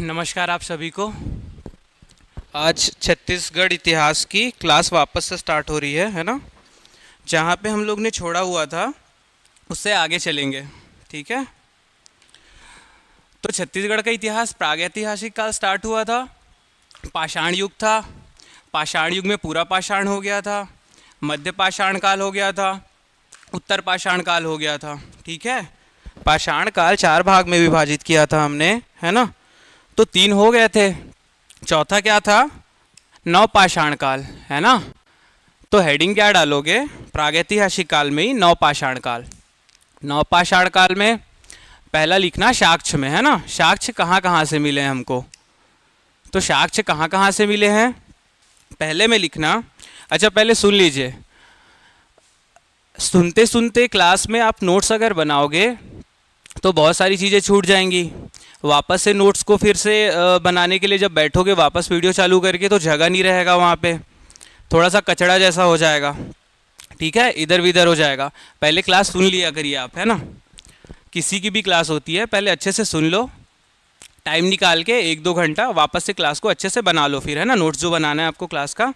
नमस्कार आप सभी को आज छत्तीसगढ़ इतिहास की क्लास वापस से स्टार्ट हो रही है है ना जहाँ पे हम लोग ने छोड़ा हुआ था उससे आगे चलेंगे ठीक है तो छत्तीसगढ़ का इतिहास प्रागैतिहासिक काल स्टार्ट हुआ था पाषाण युग था पाषाण युग में पूरा पाषाण हो गया था मध्य पाषाण काल हो गया था उत्तर पाषाण काल हो गया था ठीक है पाषाण काल चार भाग में विभाजित किया था हमने है ना तो तीन हो गए थे चौथा क्या था नवपाषाण काल है ना तो हेडिंग क्या डालोगे प्रागैतिहासिक काल में ही नवपाषाण काल नवपाषाण काल में पहला लिखना साक्ष्य में है ना साक्ष्य कहाँ कहाँ से मिले हैं हमको तो साक्ष्य कहाँ कहाँ से मिले हैं पहले में लिखना अच्छा पहले सुन लीजिए सुनते सुनते क्लास में आप नोट्स अगर बनाओगे तो बहुत सारी चीज़ें छूट जाएंगी वापस से नोट्स को फिर से बनाने के लिए जब बैठोगे वापस वीडियो चालू करके तो जगह नहीं रहेगा वहाँ पे थोड़ा सा कचड़ा जैसा हो जाएगा ठीक है इधर विधर हो जाएगा पहले क्लास सुन लिया करिए आप है ना किसी की भी क्लास होती है पहले अच्छे से सुन लो टाइम निकाल के एक दो घंटा वापस से क्लास को अच्छे से बना लो फिर है ना नोट्स जो बनाना है आपको क्लास का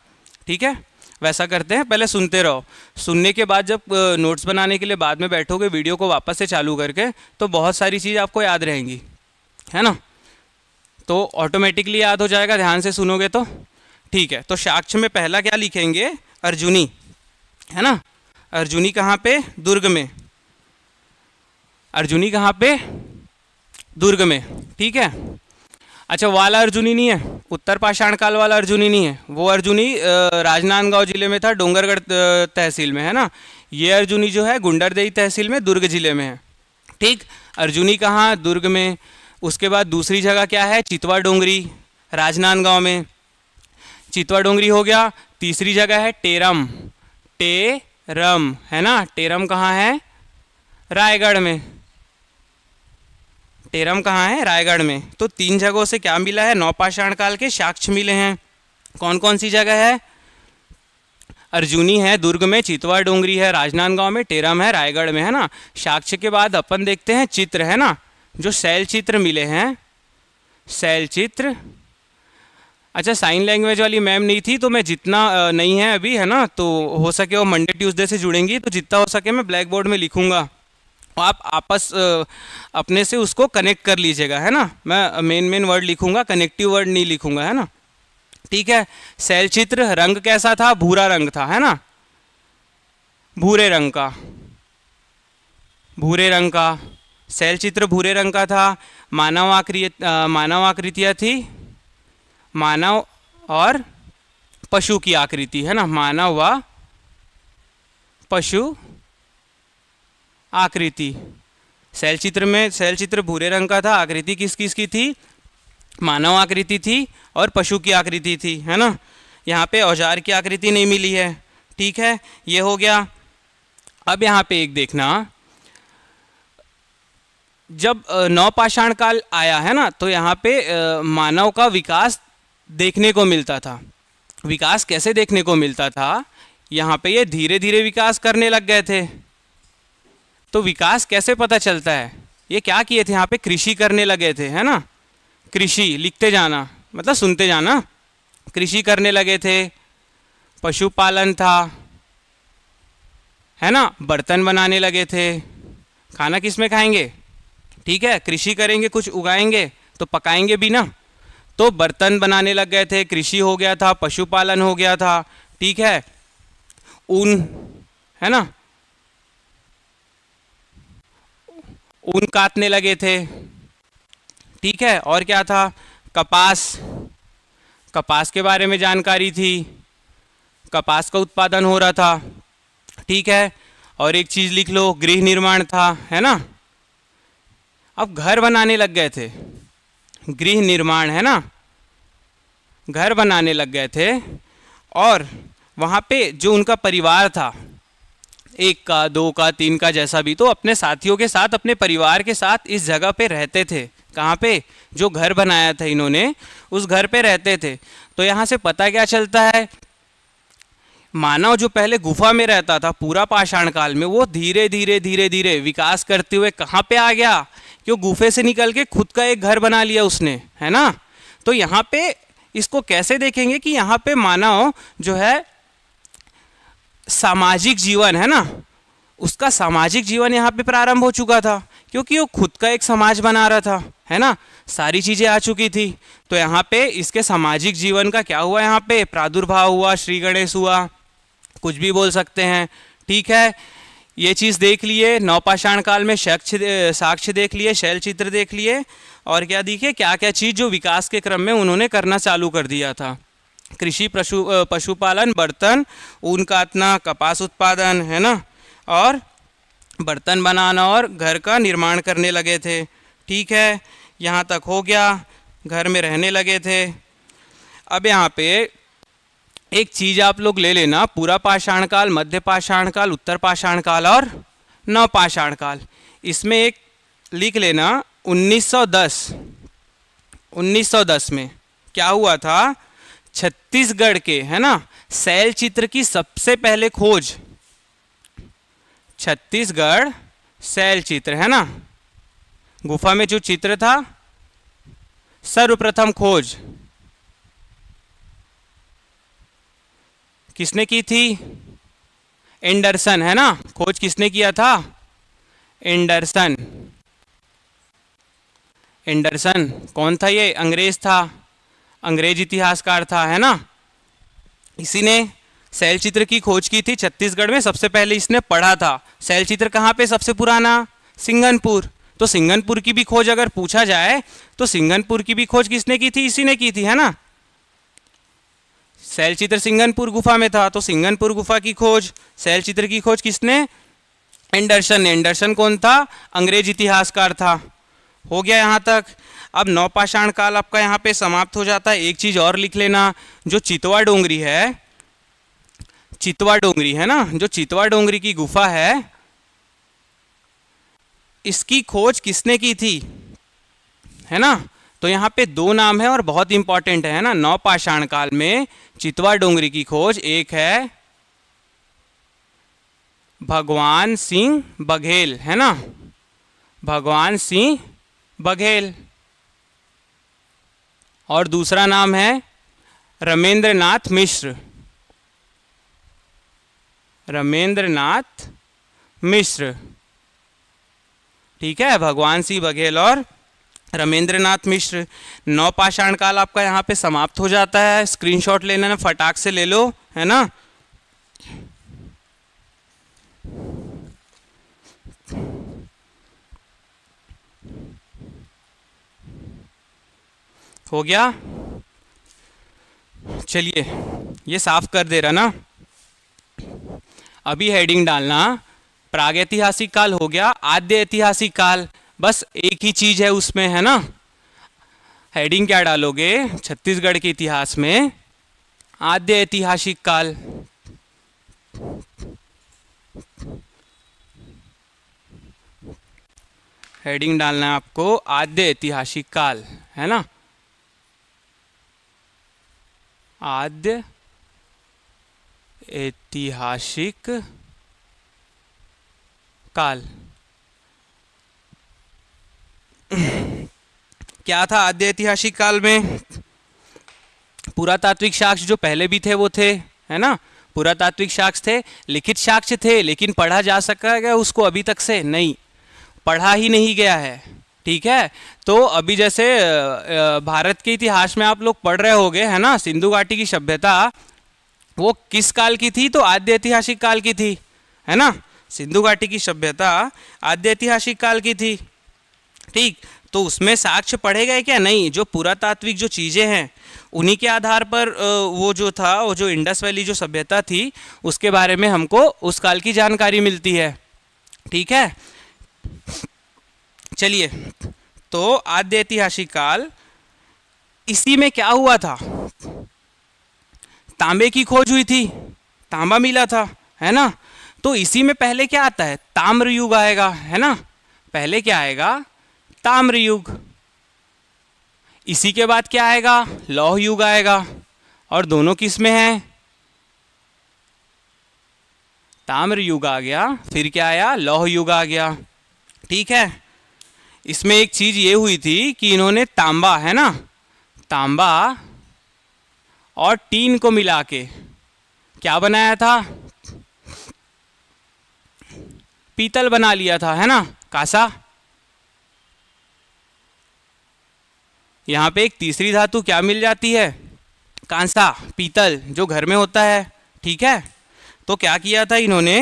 ठीक है वैसा करते हैं पहले सुनते रहो सुनने के बाद जब नोट्स बनाने के लिए बाद में बैठोगे वीडियो को वापस से चालू करके तो बहुत सारी चीज़ आपको याद रहेंगी है ना तो ऑटोमेटिकली याद हो जाएगा ध्यान से सुनोगे तो ठीक है तो साक्ष्य में पहला क्या लिखेंगे अर्जुनी है ना अर्जुनी कहाँ पे दुर्ग में अर्जुनी कहाँ पे दुर्ग में ठीक है अच्छा वाला अर्जुनी नहीं है उत्तर पाषाण काल वाला अर्जुनी नहीं है वो अर्जुनी राजनांदगांव जिले में था डोंगरगढ़ तहसील में है ना ये अर्जुनी जो है गुंडरदेई तहसील में दुर्ग जिले में है ठीक अर्जुनी कहाँ दुर्ग में उसके बाद दूसरी जगह क्या है चितवा डोंगरी राजनांदगांव में चितवा डोंगरी हो गया तीसरी जगह है टेरम टेरम है ना टेरम कहाँ है रायगढ़ में टेरम कहाँ है रायगढ़ में तो तीन जगहों से क्या मिला है नौपाषाण काल के साक्ष मिले हैं कौन कौन सी जगह है अर्जुनी है दुर्ग में चितवा डोंगरी है राजनांदगांव में टेरम है रायगढ़ में है ना साक्ष्य के बाद अपन देखते हैं चित्र है ना जो शैल चित्र मिले हैं शैल चित्र अच्छा साइन लैंग्वेज वाली मैम नहीं थी तो मैं जितना नहीं है अभी है ना तो हो सके वो मंडे ट्यूसडे से जुड़ेंगी तो जितना हो सके मैं ब्लैक बोर्ड में लिखूंगा आप आपस अपने से उसको कनेक्ट कर लीजिएगा है ना मैं मेन मेन वर्ड लिखूंगा कनेक्टिव वर्ड नहीं लिखूंगा है ना ठीक है सेल चित्र रंग कैसा था भूरा रंग था है ना भूरे रंग का भूरे रंग का शैल चित्र भूरे रंग का था मानव आकृति मानव आकृतियाँ थी मानव और पशु की आकृति है ना मानव व पशु आकृति शैलचित्र चित्र में शैलचित्र चित्र भूरे रंग का था आकृति किस किस की थी मानव आकृति थी और पशु की आकृति थी है ना यहाँ पे औजार की आकृति नहीं मिली है ठीक है ये हो गया अब यहाँ पे एक देखना जब नवपाषाण काल आया है ना तो यहाँ पे मानव का विकास देखने को मिलता था विकास कैसे देखने को मिलता था यहाँ पे ये धीरे धीरे विकास करने लग गए थे तो विकास कैसे पता चलता है ये क्या किए थे यहाँ पे कृषि करने लगे थे है ना कृषि लिखते जाना मतलब सुनते जाना कृषि करने लगे थे पशुपालन था है ना बर्तन बनाने लगे थे खाना किस में खाएंगे ठीक है कृषि करेंगे कुछ उगाएंगे तो पकाएंगे भी ना तो बर्तन बनाने लग गए थे कृषि हो गया था पशुपालन हो गया था ठीक है ऊन है ना ऊन काटने लगे थे ठीक है और क्या था कपास कपास के बारे में जानकारी थी कपास का उत्पादन हो रहा था ठीक है और एक चीज़ लिख लो गृह निर्माण था है ना अब घर बनाने लग गए थे गृह निर्माण है ना घर बनाने लग गए थे और वहाँ पे जो उनका परिवार था एक का दो का तीन का जैसा भी तो अपने साथियों के साथ अपने परिवार के साथ इस जगह पे रहते थे कहाँ पे जो घर बनाया था इन्होंने उस घर पे रहते थे तो यहाँ से पता क्या चलता है मानव जो पहले गुफा में रहता था पूरा पाषाण काल में वो धीरे धीरे धीरे धीरे विकास करते हुए कहाँ पे आ गया क्यों गुफे से निकल के खुद का एक घर बना लिया उसने है ना तो यहाँ पे इसको कैसे देखेंगे कि यहाँ पे मानव जो है सामाजिक जीवन है ना उसका सामाजिक जीवन यहाँ पे प्रारंभ हो चुका था क्योंकि वो खुद का एक समाज बना रहा था है ना सारी चीज़ें आ चुकी थी तो यहाँ पे इसके सामाजिक जीवन का क्या हुआ यहाँ पे प्रादुर्भाव हुआ श्री गणेश हुआ कुछ भी बोल सकते हैं ठीक है ये चीज़ देख लिए नौपाषाण काल में शक्ष साक्ष्य देख लिए शैल चित्र देख लिए और क्या देखिए क्या क्या चीज़ जो विकास के क्रम में उन्होंने करना चालू कर दिया था कृषि पशु पशुपालन बर्तन ऊन काटना कपास उत्पादन है ना और बर्तन बनाना और घर का निर्माण करने लगे थे ठीक है यहाँ तक हो गया घर में रहने लगे थे अब यहाँ पे एक चीज़ आप लोग ले लेना पूरा पाषाण काल मध्य पाषाण काल उत्तर पाषाण काल और नव पाषाण काल इसमें एक लिख लेना 1910 1910 में क्या हुआ था छत्तीसगढ़ के है ना शैल चित्र की सबसे पहले खोज छत्तीसगढ़ शैल चित्र है ना गुफा में जो चित्र था सर्वप्रथम खोज किसने की थी एंडरसन है ना खोज किसने किया था एंडरसन एंडरसन कौन था ये अंग्रेज था अंग्रेज इतिहासकार था है ना इसी ने शैल चित्र की खोज की थी छत्तीसगढ़ में सबसे पहले इसने पढ़ा था शैल चित्र कहाँ पे सबसे पुराना सिंगनपुर तो सिंगनपुर की भी खोज अगर पूछा जाए तो सिंगनपुर की भी खोज किसने की थी इसी ने की थी है ना शैल चित्र सिंगनपुर गुफा में था तो सिंगनपुर गुफा की खोज शैल चित्र की खोज किसने एंडरसन एंडरसन कौन था अंग्रेज इतिहासकार था हो गया यहाँ तक अब नौपाषाण काल आपका यहाँ पे समाप्त हो जाता है एक चीज और लिख लेना जो चितवा डोंगरी है चितवा डोंगरी है ना जो चितवा डोंगरी की गुफा है इसकी खोज किसने की थी है ना तो यहाँ पे दो नाम है और बहुत इंपॉर्टेंट है ना नौपाषाण काल में चितवा डोंगरी की खोज एक है भगवान सिंह बघेल है ना भगवान सिंह बघेल और दूसरा नाम है रमेंद्र नाथ मिश्र रमेंद्र नाथ मिश्र ठीक है भगवान सिंह बघेल और रमेंद्र नाथ मिश्र नौ पाषाण काल आपका यहाँ पे समाप्त हो जाता है स्क्रीनशॉट लेना ना फटाक से ले लो है ना हो गया चलिए ये साफ कर दे रहा ना अभी हेडिंग डालना प्राग ऐतिहासिक काल हो गया आद्य ऐतिहासिक काल बस एक ही चीज है उसमें है ना हेडिंग क्या डालोगे छत्तीसगढ़ के इतिहास में आद्य ऐतिहासिक काल हेडिंग डालना है आपको आद्य ऐतिहासिक काल है ना आद्य ऐतिहासिक काल क्या था आद्य ऐतिहासिक काल में पुरातात्विक साक्ष्य जो पहले भी थे वो थे है ना पुरातात्विक साक्ष्य थे लिखित साक्ष्य थे लेकिन पढ़ा जा सका गया उसको अभी तक से नहीं पढ़ा ही नहीं गया है ठीक है तो अभी जैसे भारत के इतिहास में आप लोग पढ़ रहे होंगे है ना सिंधु घाटी की सभ्यता वो किस काल की थी तो आद्य ऐतिहासिक काल की थी है ना सिंधु घाटी की सभ्यता आद्य ऐतिहासिक काल की थी ठीक तो उसमें साक्ष्य पढ़े गए क्या नहीं जो पुरातात्विक जो चीज़ें हैं उन्हीं के आधार पर वो जो था वो जो इंडस वैली जो सभ्यता थी उसके बारे में हमको उस काल की जानकारी मिलती है ठीक है चलिए तो आद्य ऐतिहासिक काल इसी में क्या हुआ था तांबे की खोज हुई थी तांबा मिला था है ना तो इसी में पहले क्या आता है ताम्र युग आएगा है ना पहले क्या आएगा ताम्र युग इसी के बाद क्या आएगा लौह युग आएगा और दोनों किस में है ताम्र युग आ गया फिर क्या आया लौह युग आ गया ठीक है इसमें एक चीज ये हुई थी कि इन्होंने तांबा है ना तांबा और टीन को मिला के क्या बनाया था पीतल बना लिया था है ना कासा यहाँ पे एक तीसरी धातु क्या मिल जाती है कांसा पीतल जो घर में होता है ठीक है तो क्या किया था इन्होंने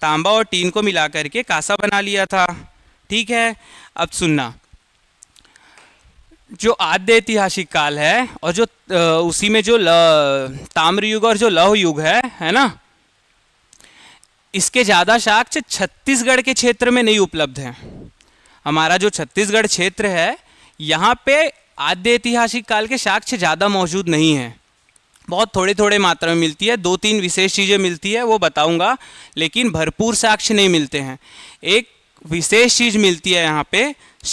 तांबा और टीन को मिला करके कासा बना लिया था ठीक है अब सुनना जो आद्य ऐतिहासिक काल है और जो उसी में जो ताम्र युग और जो लौह युग है है ना इसके ज़्यादा साक्ष्य छत्तीसगढ़ के क्षेत्र में नहीं उपलब्ध हैं हमारा जो छत्तीसगढ़ क्षेत्र है यहाँ पे आद्य ऐतिहासिक काल के साक्ष्य ज़्यादा मौजूद नहीं है बहुत थोड़े थोड़े मात्रा में मिलती है दो तीन विशेष चीज़ें मिलती है वो बताऊंगा लेकिन भरपूर साक्ष्य नहीं मिलते हैं एक विशेष चीज मिलती है यहाँ पे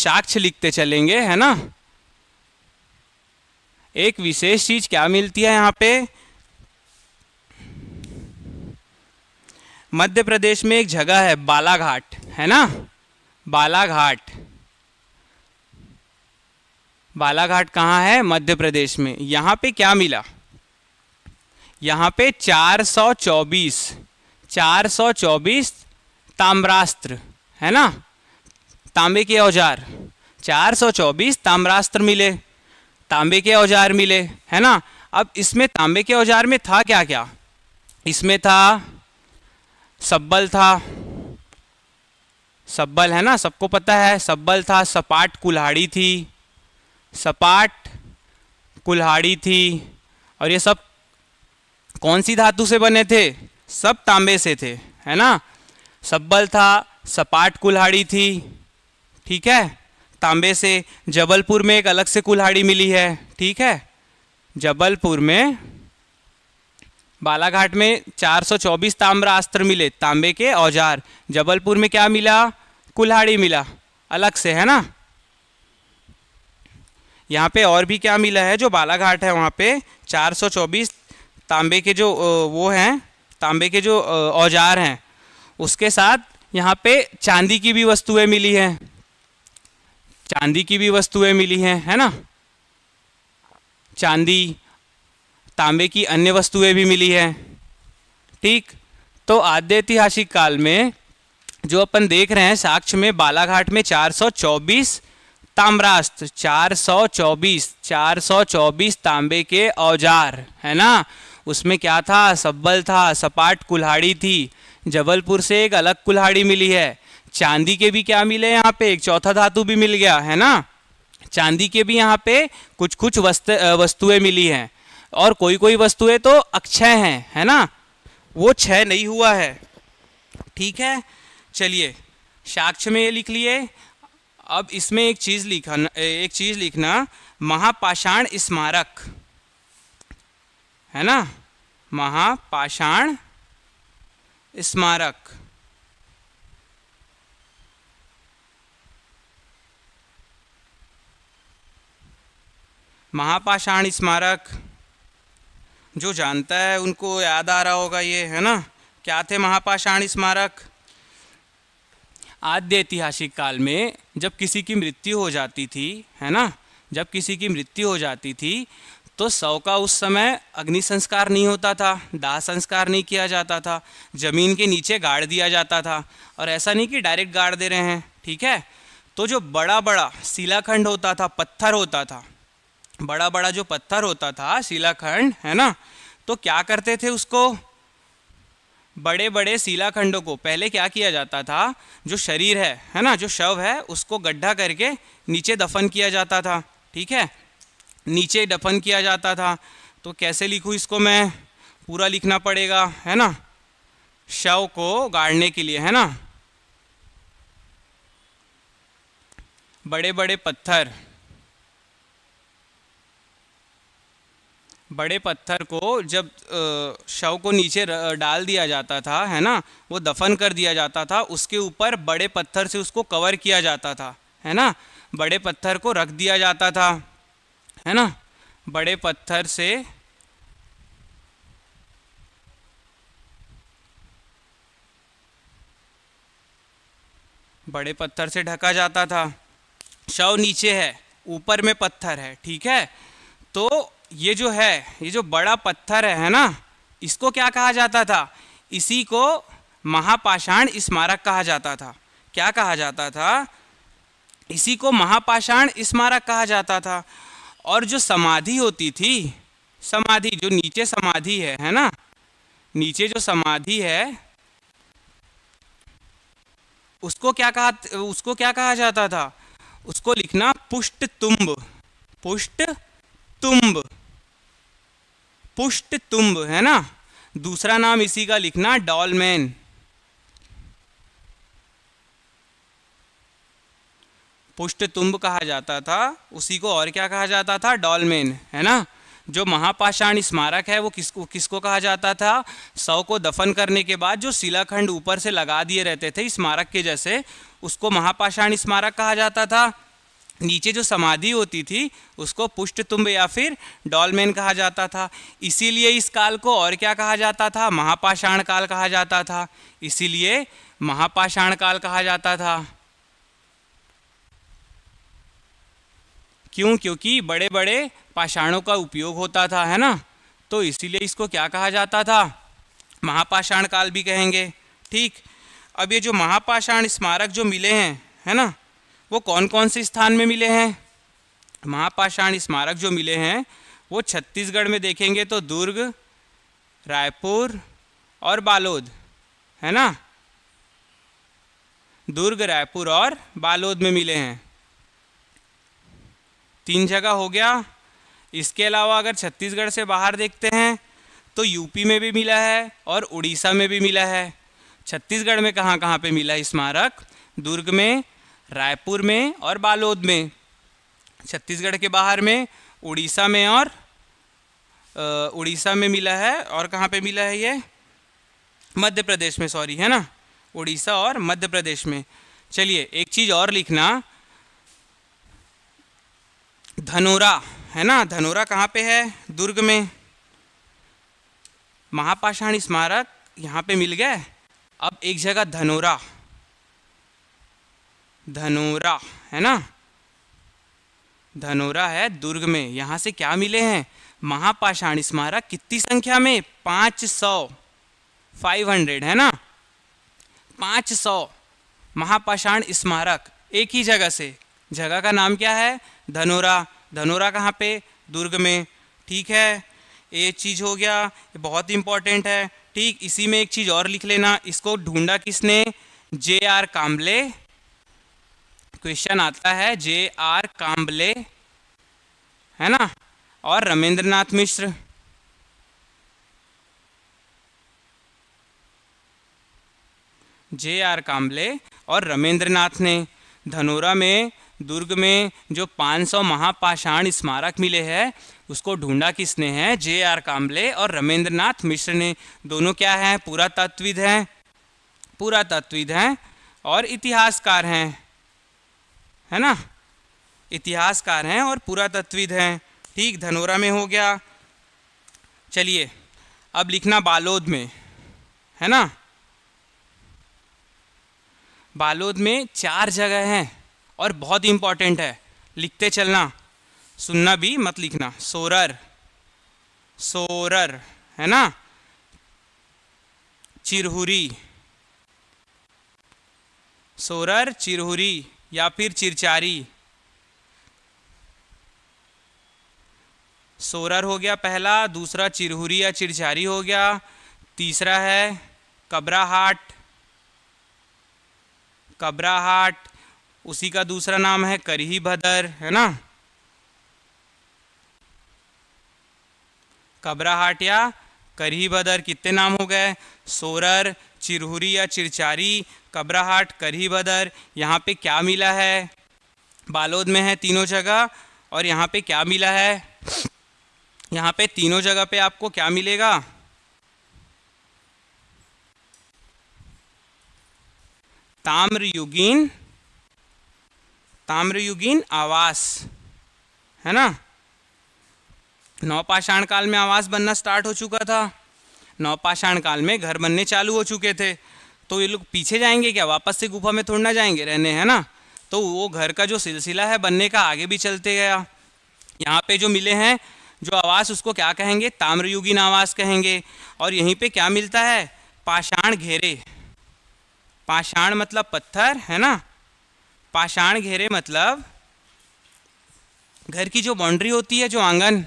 साक्ष्य लिखते चलेंगे है ना एक विशेष चीज क्या मिलती है यहाँ पे मध्य प्रदेश में एक जगह है बालाघाट है ना बालाघाट बालाघाट कहाँ है मध्य प्रदेश में यहाँ पे क्या मिला यहाँ पे 424 424 ताम्रास्त्र है ना तांबे के औजार 424 ताम्रास्त्र मिले तांबे के औजार मिले है ना अब इसमें तांबे के औजार में था क्या क्या इसमें था सब्बल था सब्बल है ना सबको पता है सब्बल था सपाट कुल्हाड़ी थी सपाट कुल्हाड़ी थी और ये सब कौन सी धातु से बने थे सब तांबे से थे है ना सब्बल था सपाट कुल्हाड़ी थी ठीक है तांबे से जबलपुर में एक अलग से कुल्हाड़ी मिली है ठीक है जबलपुर में बालाघाट में 424 अस्त्र मिले तांबे के औजार जबलपुर में क्या मिला कुल्हाड़ी मिला अलग से है ना यहाँ पे और भी क्या मिला है जो बालाघाट है वहाँ पे 424 तांबे के जो वो हैं तांबे के जो औजार हैं उसके साथ यहाँ पे चांदी की भी वस्तुएं मिली हैं चांदी की भी वस्तुएं मिली हैं है ना चांदी तांबे की अन्य वस्तुएं भी मिली हैं ठीक तो आद्य ऐतिहासिक काल में जो अपन देख रहे हैं साक्ष्य में बालाघाट में 424 ताम्रास्त 424 424 तांबे के औजार है ना उसमें क्या था सब्बल था सपाट कुल्हाड़ी थी जबलपुर से एक अलग कुल्हाड़ी मिली है चांदी के भी क्या मिले यहाँ पे एक चौथा धातु भी मिल गया है ना चांदी के भी यहाँ पे कुछ कुछ वस्त वस्तुएं मिली हैं और कोई कोई वस्तुएं तो अक्षय हैं है ना वो क्षय नहीं हुआ है ठीक है चलिए साक्ष्य में ये लिख लिए अब इसमें एक चीज़ लिखा एक चीज़ लिखना महापाषाण स्मारक है ना महापाषाण स्मारक महापाषाण स्मारक जो जानता है उनको याद आ रहा होगा ये है ना क्या थे महापाषाण स्मारक आद्य ऐतिहासिक काल में जब किसी की मृत्यु हो जाती थी है ना जब किसी की मृत्यु हो जाती थी तो सौ का उस समय अग्नि संस्कार नहीं होता था दाह संस्कार नहीं किया जाता था जमीन के नीचे गाड़ दिया जाता था और ऐसा नहीं कि डायरेक्ट गाड़ दे रहे हैं ठीक है तो जो बड़ा बड़ा शिलाखंड होता था पत्थर होता था बड़ा बड़ा जो पत्थर होता था शिलाखंड है ना तो क्या करते थे उसको बड़े बड़े शिलाखंडों को पहले क्या किया जाता था जो शरीर है है ना जो शव है उसको गड्ढा करके नीचे दफन किया जाता था ठीक है नीचे दफन किया जाता था तो कैसे लिखूँ इसको मैं पूरा लिखना पड़ेगा है ना शव को गाड़ने के लिए है ना बड़े बड़े पत्थर बड़े पत्थर को जब शव को नीचे डाल दिया जाता था है ना वो दफन कर दिया जाता था उसके ऊपर बड़े पत्थर से उसको कवर किया जाता था है ना बड़े पत्थर को रख दिया जाता था है ना बड़े पत्थर से बड़े पत्थर से ढका जाता था शव नीचे है ऊपर में पत्थर है ठीक है तो ये जो है ये जो बड़ा पत्थर है है ना इसको क्या कहा जाता था इसी को महापाषाण स्मारक कहा जाता था क्या कहा जाता था इसी को महापाषाण स्मारक कहा जाता था और जो समाधि होती थी समाधि जो नीचे समाधि है है ना नीचे जो समाधि है उसको क्या कहा उसको क्या कहा जाता था उसको लिखना पुष्ट तुम्ब पुष्ट तुम्ब पुष्ट तुम्ब है ना दूसरा नाम इसी का लिखना डॉलमैन पुष्ट तुम्ब कहा जाता था उसी को और क्या कहा जाता था डॉलमेन है ना जो महापाषाण स्मारक है वो किसको किसको कहा जाता था सौ को दफन करने के बाद जो शिलाखंड ऊपर से लगा दिए रहते थे स्मारक के जैसे उसको महापाषाण स्मारक कहा जाता था नीचे जो समाधि होती थी उसको पुष्ट तुम्ब या फिर डॉलमेन कहा जाता था इसीलिए इस काल को और क्या कहा जाता था महापाषाण काल कहा जाता था इसीलिए महापाषाण काल कहा जाता था क्यों क्योंकि बड़े बड़े पाषाणों का उपयोग होता था है ना तो इसीलिए इसको क्या कहा जाता था महापाषाण काल भी कहेंगे ठीक अब ये जो महापाषाण स्मारक जो मिले हैं है ना वो कौन कौन से स्थान में मिले हैं महापाषाण स्मारक जो मिले हैं वो छत्तीसगढ़ में देखेंगे तो दुर्ग रायपुर और बालोद है ना दुर्ग रायपुर और बालोद में मिले हैं तीन जगह हो गया इसके अलावा अगर छत्तीसगढ़ से बाहर देखते हैं तो यूपी में भी मिला है और उड़ीसा में भी मिला है छत्तीसगढ़ में कहाँ कहाँ पे मिला है स्मारक दुर्ग में रायपुर में और बालोद में छत्तीसगढ़ के बाहर में उड़ीसा में और उड़ीसा में मिला है और कहाँ पे मिला है ये मध्य प्रदेश में सॉरी है ना उड़ीसा और मध्य प्रदेश में चलिए एक चीज़ और लिखना धनोरा है ना धनोरा कहाँ पे है दुर्ग में महापाषाण स्मारक यहाँ पे मिल गए अब एक जगह धनोरा धनोरा है ना धनोरा है दुर्ग में यहाँ से क्या मिले हैं महापाषाण स्मारक कितनी संख्या में पाँच सौ फाइव हंड्रेड है ना पाँच सौ महापाषाण स्मारक एक ही जगह से जगह का नाम क्या है धनोरा धनोरा कहाँ पे दुर्ग में ठीक है ये चीज़ हो गया ये बहुत इंपॉर्टेंट है ठीक इसी में एक चीज़ और लिख लेना इसको ढूंढा किसने जे आर काम्बले क्वेश्चन आता है जे आर काम्बले है ना और रमेंद्रनाथ मिश्र जे आर काम्बले और रमेंद्रनाथ ने धनोरा में दुर्ग में जो 500 महापाषाण स्मारक मिले हैं उसको ढूंढा किसने है जे आर काम्बले और रमेंद्रनाथ मिश्र ने दोनों क्या हैं तत्विद हैं पूरा तत्विद हैं और इतिहासकार हैं है ना इतिहासकार हैं और पूरा तत्विद हैं ठीक धनोरा में हो गया चलिए अब लिखना बालोद में है ना बालोद में चार जगह हैं और बहुत इंपॉर्टेंट है लिखते चलना सुनना भी मत लिखना सोरर सोरर है ना चिरहुरी सोरर चिरहुरी या फिर चिरचारी सोरर हो गया पहला दूसरा चिरहुरी या चिरचारी हो गया तीसरा है कबराहाट कबराहाट उसी का दूसरा नाम है करही भदर है ना कबराहाट या करही भदर कितने नाम हो गए सोरर चिरहुरी या चिरचारी कबराहाट करही भदर यहाँ पे क्या मिला है बालोद में है तीनों जगह और यहाँ पे क्या मिला है यहाँ पे तीनों जगह पे आपको क्या मिलेगा ताम्र युगीन ताम्रयुगीन आवास है ना नौपाषाण काल में आवास बनना स्टार्ट हो चुका था नौपाषाण काल में घर बनने चालू हो चुके थे तो ये लोग पीछे जाएंगे क्या वापस से गुफा में थोड़ा जाएंगे रहने है ना तो वो घर का जो सिलसिला है बनने का आगे भी चलते गया यहाँ पे जो मिले हैं जो आवास उसको क्या कहेंगे ताम्रयुगीन आवास कहेंगे और यहीं पे क्या मिलता है पाषाण घेरे पाषाण मतलब पत्थर है ना पाषाण घेरे मतलब घर की जो बाउंड्री होती है जो आंगन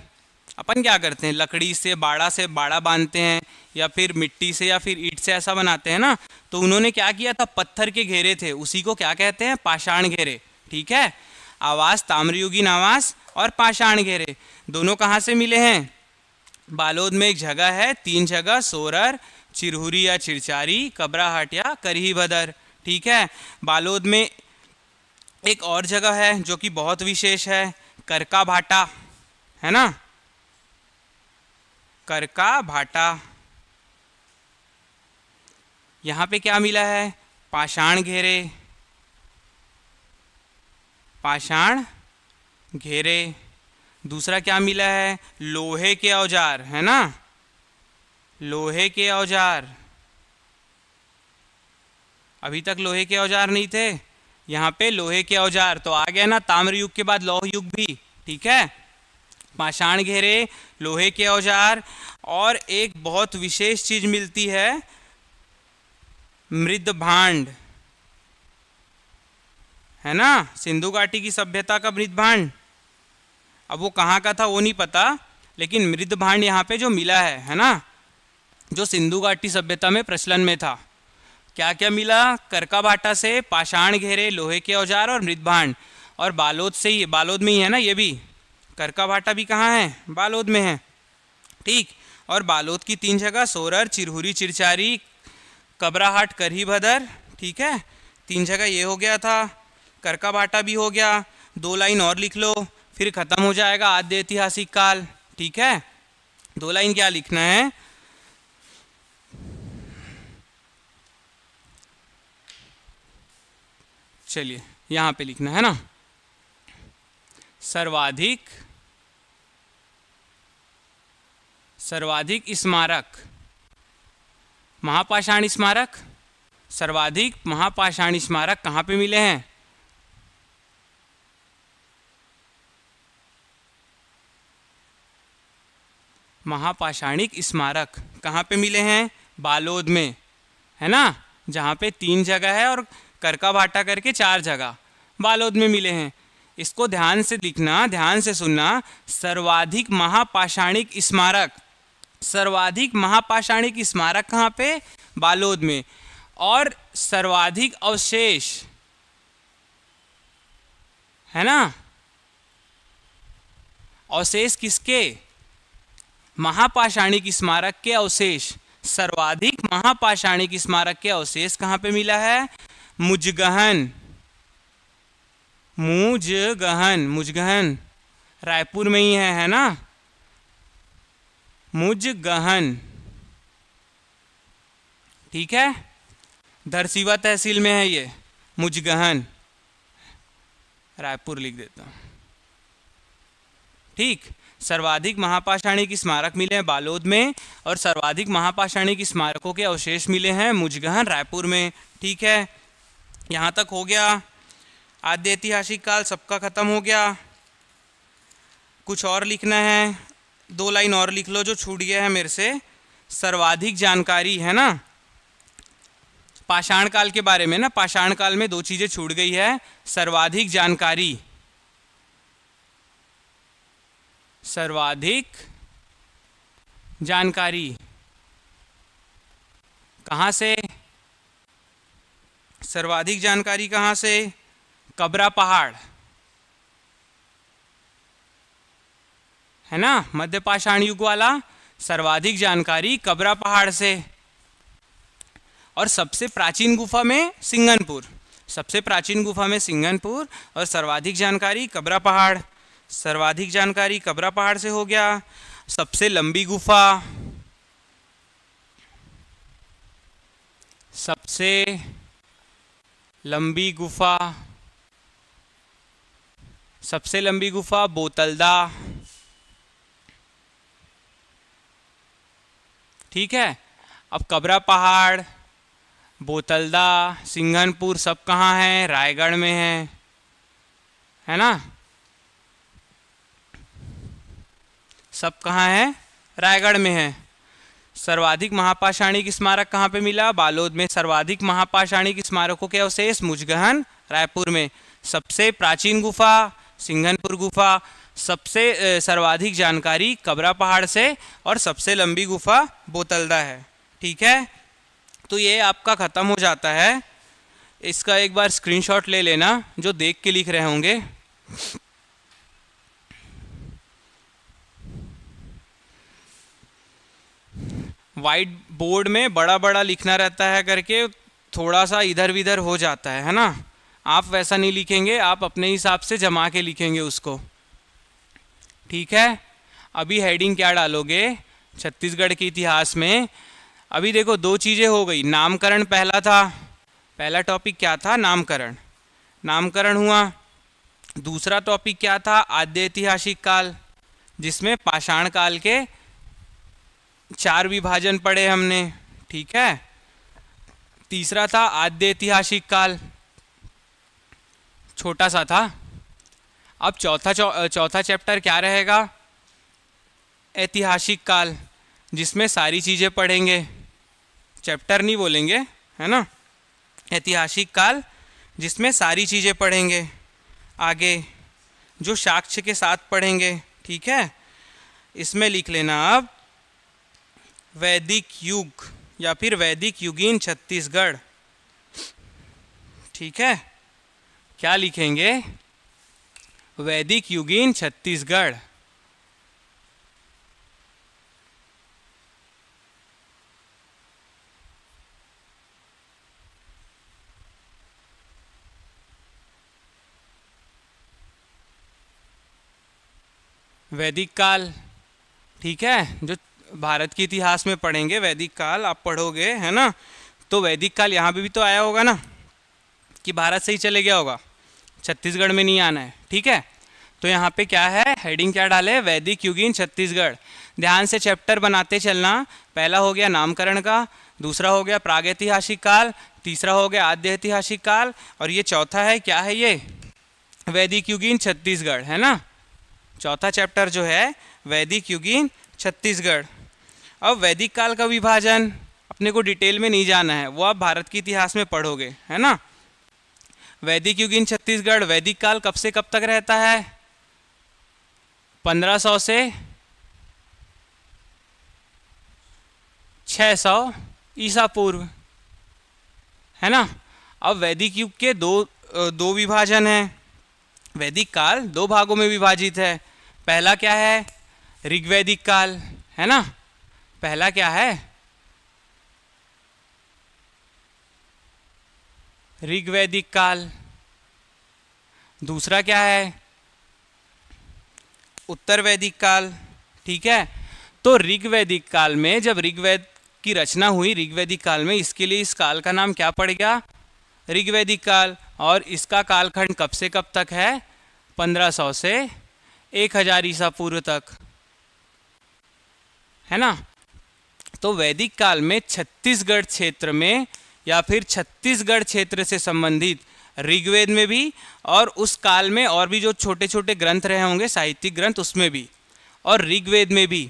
अपन क्या करते हैं लकड़ी से बाड़ा से बाड़ा बांधते हैं या फिर मिट्टी से या फिर ईट से ऐसा बनाते हैं ना तो उन्होंने क्या किया था पत्थर के घेरे थे उसी को क्या कहते हैं पाषाण घेरे ठीक है आवास ताम्रयुगीन आवास और पाषाण घेरे दोनों कहाँ से मिले हैं बालोद में एक जगह है तीन जगह सोरर चिरहुरी या चिरचारी कबराहट या करही बदर ठीक है बालोद में एक और जगह है जो कि बहुत विशेष है करका भाटा है ना करका भाटा यहां पे क्या मिला है पाषाण घेरे पाषाण घेरे दूसरा क्या मिला है लोहे के औजार है ना लोहे के औजार अभी तक लोहे के औजार नहीं थे यहाँ पे लोहे के औजार तो आ गया ना ताम्र युग के बाद लौह युग भी ठीक है पाषाण घेरे लोहे के औजार और एक बहुत विशेष चीज मिलती है मृद भांड है ना सिंधु घाटी की सभ्यता का मृद भांड अब वो कहाँ का था वो नहीं पता लेकिन मृद भांड यहाँ पे जो मिला है है ना जो सिंधु घाटी सभ्यता में प्रचलन में था क्या क्या मिला करका से पाषाण घेरे लोहे के औजार और मृदभांड और बालोद से ही बालोद में ही है ना ये भी करका भी कहाँ है बालोद में है ठीक और बालोद की तीन जगह सोरर चिरहुरी चिरचारी कबराहाट करही भदर ठीक है तीन जगह ये हो गया था करका भी हो गया दो लाइन और लिख लो फिर ख़त्म हो जाएगा आद्य ऐतिहासिक काल ठीक है दो लाइन क्या लिखना है चलिए यहां पे लिखना है ना सर्वाधिक सर्वाधिक स्मारक महापाषाण स्मारक सर्वाधिक महापाषाण स्मारक कहां पे मिले हैं महापाषाणिक स्मारक कहाँ पे मिले हैं बालोद में है ना जहाँ पे तीन जगह है और करका भाटा करके चार जगह बालोद में मिले हैं इसको ध्यान से लिखना ध्यान से सुनना सर्वाधिक महापाषाणिक स्मारक सर्वाधिक महापाषाणिक स्मारक कहाँ पे बालोद में और सर्वाधिक अवशेष है ना अवशेष किसके महापाषाणिक स्मारक के अवशेष सर्वाधिक महापाषाणिक स्मारक के अवशेष कहाँ पे मिला है मुजगहन मुजगहन मुजगहन रायपुर में ही है है ना गहन ठीक है धरसीवा तहसील में है ये मुजगहन रायपुर लिख देता हूँ ठीक सर्वाधिक महापाषाणी की स्मारक मिले हैं बालोद में और सर्वाधिक महापाषाणी की स्मारकों के अवशेष मिले हैं मुजगहन रायपुर में ठीक है यहाँ तक हो गया आद्य ऐतिहासिक काल सबका ख़त्म हो गया कुछ और लिखना है दो लाइन और लिख लो जो छूट गया है मेरे से सर्वाधिक जानकारी है ना पाषाण काल के बारे में ना पाषाण काल में दो चीज़ें छूट गई है सर्वाधिक जानकारी सर्वाधिक जानकारी कहाँ से सर्वाधिक जानकारी कहाँ से कबरा पहाड़ है ना मध्य पाषाण युग वाला सर्वाधिक जानकारी कबरा पहाड़ से और सबसे प्राचीन गुफा में सिंगनपुर सबसे प्राचीन गुफा में सिंगनपुर और सर्वाधिक जानकारी कबरा पहाड़ सर्वाधिक जानकारी कबरा पहाड़ से हो गया सबसे लंबी गुफा सबसे लंबी गुफा सबसे लंबी गुफा बोतलदा ठीक है अब कबरा पहाड़ बोतलदा सिंघनपुर सब कहाँ हैं रायगढ़ में हैं है ना सब कहाँ हैं रायगढ़ में हैं सर्वाधिक महापाषाणिक स्मारक कहाँ पे मिला बालोद में सर्वाधिक महापाषाणिक स्मारकों के अवशेष मुजगहन रायपुर में सबसे प्राचीन गुफा सिंघनपुर गुफा सबसे सर्वाधिक जानकारी कबरा पहाड़ से और सबसे लंबी गुफा बोतलदा है ठीक है तो ये आपका ख़त्म हो जाता है इसका एक बार स्क्रीनशॉट ले लेना जो देख के लिख रहे होंगे वाइट बोर्ड में बड़ा बड़ा लिखना रहता है करके थोड़ा सा इधर विधर हो जाता है है ना आप वैसा नहीं लिखेंगे आप अपने हिसाब से जमा के लिखेंगे उसको ठीक है अभी हेडिंग क्या डालोगे छत्तीसगढ़ के इतिहास में अभी देखो दो चीज़ें हो गई नामकरण पहला था पहला टॉपिक क्या था नामकरण नामकरण हुआ दूसरा टॉपिक क्या था आद्य ऐतिहासिक काल जिसमें पाषाण काल के चार विभाजन पढ़े हमने ठीक है तीसरा था आद्य ऐतिहासिक काल छोटा सा था अब चौथा चौथा चैप्टर क्या रहेगा ऐतिहासिक काल जिसमें सारी चीज़ें पढ़ेंगे चैप्टर नहीं बोलेंगे है ना ऐतिहासिक काल जिसमें सारी चीज़ें पढ़ेंगे आगे जो साक्ष्य के साथ पढ़ेंगे ठीक है इसमें लिख लेना आप वैदिक युग या फिर वैदिक युगीन छत्तीसगढ़ ठीक है क्या लिखेंगे वैदिक युगीन छत्तीसगढ़ वैदिक काल ठीक है जो भारत के इतिहास में पढ़ेंगे वैदिक काल आप पढ़ोगे है ना तो वैदिक काल यहाँ पर भी तो आया होगा ना कि भारत से ही चले गया होगा छत्तीसगढ़ में नहीं आना है ठीक है तो यहाँ पे क्या है हेडिंग क्या डाले वैदिक युगीन छत्तीसगढ़ ध्यान से चैप्टर बनाते चलना पहला हो गया नामकरण का दूसरा हो गया प्रागैतिहासिक काल तीसरा हो गया आद्य ऐतिहासिक काल और ये चौथा है क्या है ये वैदिक युगीन छत्तीसगढ़ है ना चौथा चैप्टर जो है वैदिक युगीन छत्तीसगढ़ अब वैदिक काल का विभाजन अपने को डिटेल में नहीं जाना है वो आप भारत के इतिहास में पढ़ोगे है ना वैदिक युग इन छत्तीसगढ़ वैदिक काल कब से कब तक रहता है 1500 से 600 ईसा पूर्व है ना अब वैदिक युग के दो दो विभाजन हैं वैदिक काल दो भागों में विभाजित है पहला क्या है ऋग्वैदिक काल है ना पहला क्या है ऋग्वैदिक काल दूसरा क्या है उत्तर वैदिक काल ठीक है तो ऋग्वैदिक काल में जब ऋग्वेद की रचना हुई ऋग्वैदिक काल में इसके लिए इस काल का नाम क्या पड़ गया ऋग्वैदिक काल और इसका कालखंड कब से कब तक है 1500 से 1000 ईसा पूर्व तक है ना तो वैदिक काल में छत्तीसगढ़ क्षेत्र में या फिर छत्तीसगढ़ क्षेत्र से संबंधित ऋग्वेद में भी और उस काल में और भी जो छोटे छोटे ग्रंथ रहे होंगे साहित्यिक ग्रंथ उसमें भी और ऋग्वेद में भी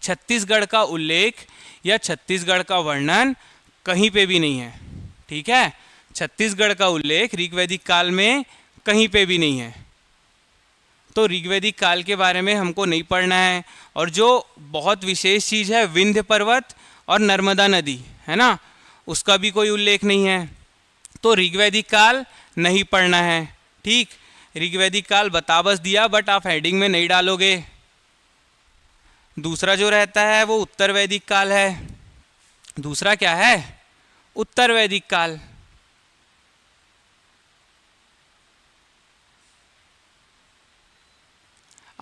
छत्तीसगढ़ का उल्लेख या छत्तीसगढ़ का वर्णन कहीं पे भी नहीं है ठीक है छत्तीसगढ़ का उल्लेख ऋग्वैदिक काल में कहीं पे भी नहीं है तो ऋग्वैदिक काल के बारे में हमको नहीं पढ़ना है और जो बहुत विशेष चीज़ है विंध्य पर्वत और नर्मदा नदी है ना उसका भी कोई उल्लेख नहीं है तो ऋग्वैदिक काल नहीं पढ़ना है ठीक ऋग्वैदिक काल बता बस दिया बट आप हेडिंग में नहीं डालोगे दूसरा जो रहता है वो उत्तर वैदिक काल है दूसरा क्या है उत्तर वैदिक काल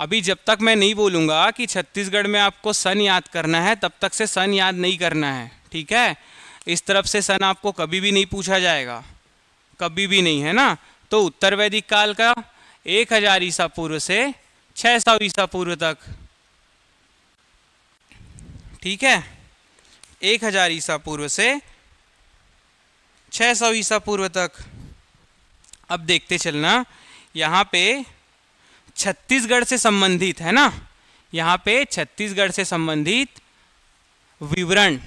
अभी जब तक मैं नहीं बोलूँगा कि छत्तीसगढ़ में आपको सन याद करना है तब तक से सन याद नहीं करना है ठीक है इस तरफ से सन आपको कभी भी नहीं पूछा जाएगा कभी भी नहीं है ना तो उत्तर वैदिक काल का एक हजार ईसा पूर्व से छः सौ ईसा पूर्व तक ठीक है एक हजार ईसा पूर्व से छः सौ ईसा पूर्व तक अब देखते चलना यहाँ पे छत्तीसगढ़ से संबंधित है ना यहाँ पे छत्तीसगढ़ से संबंधित विवरण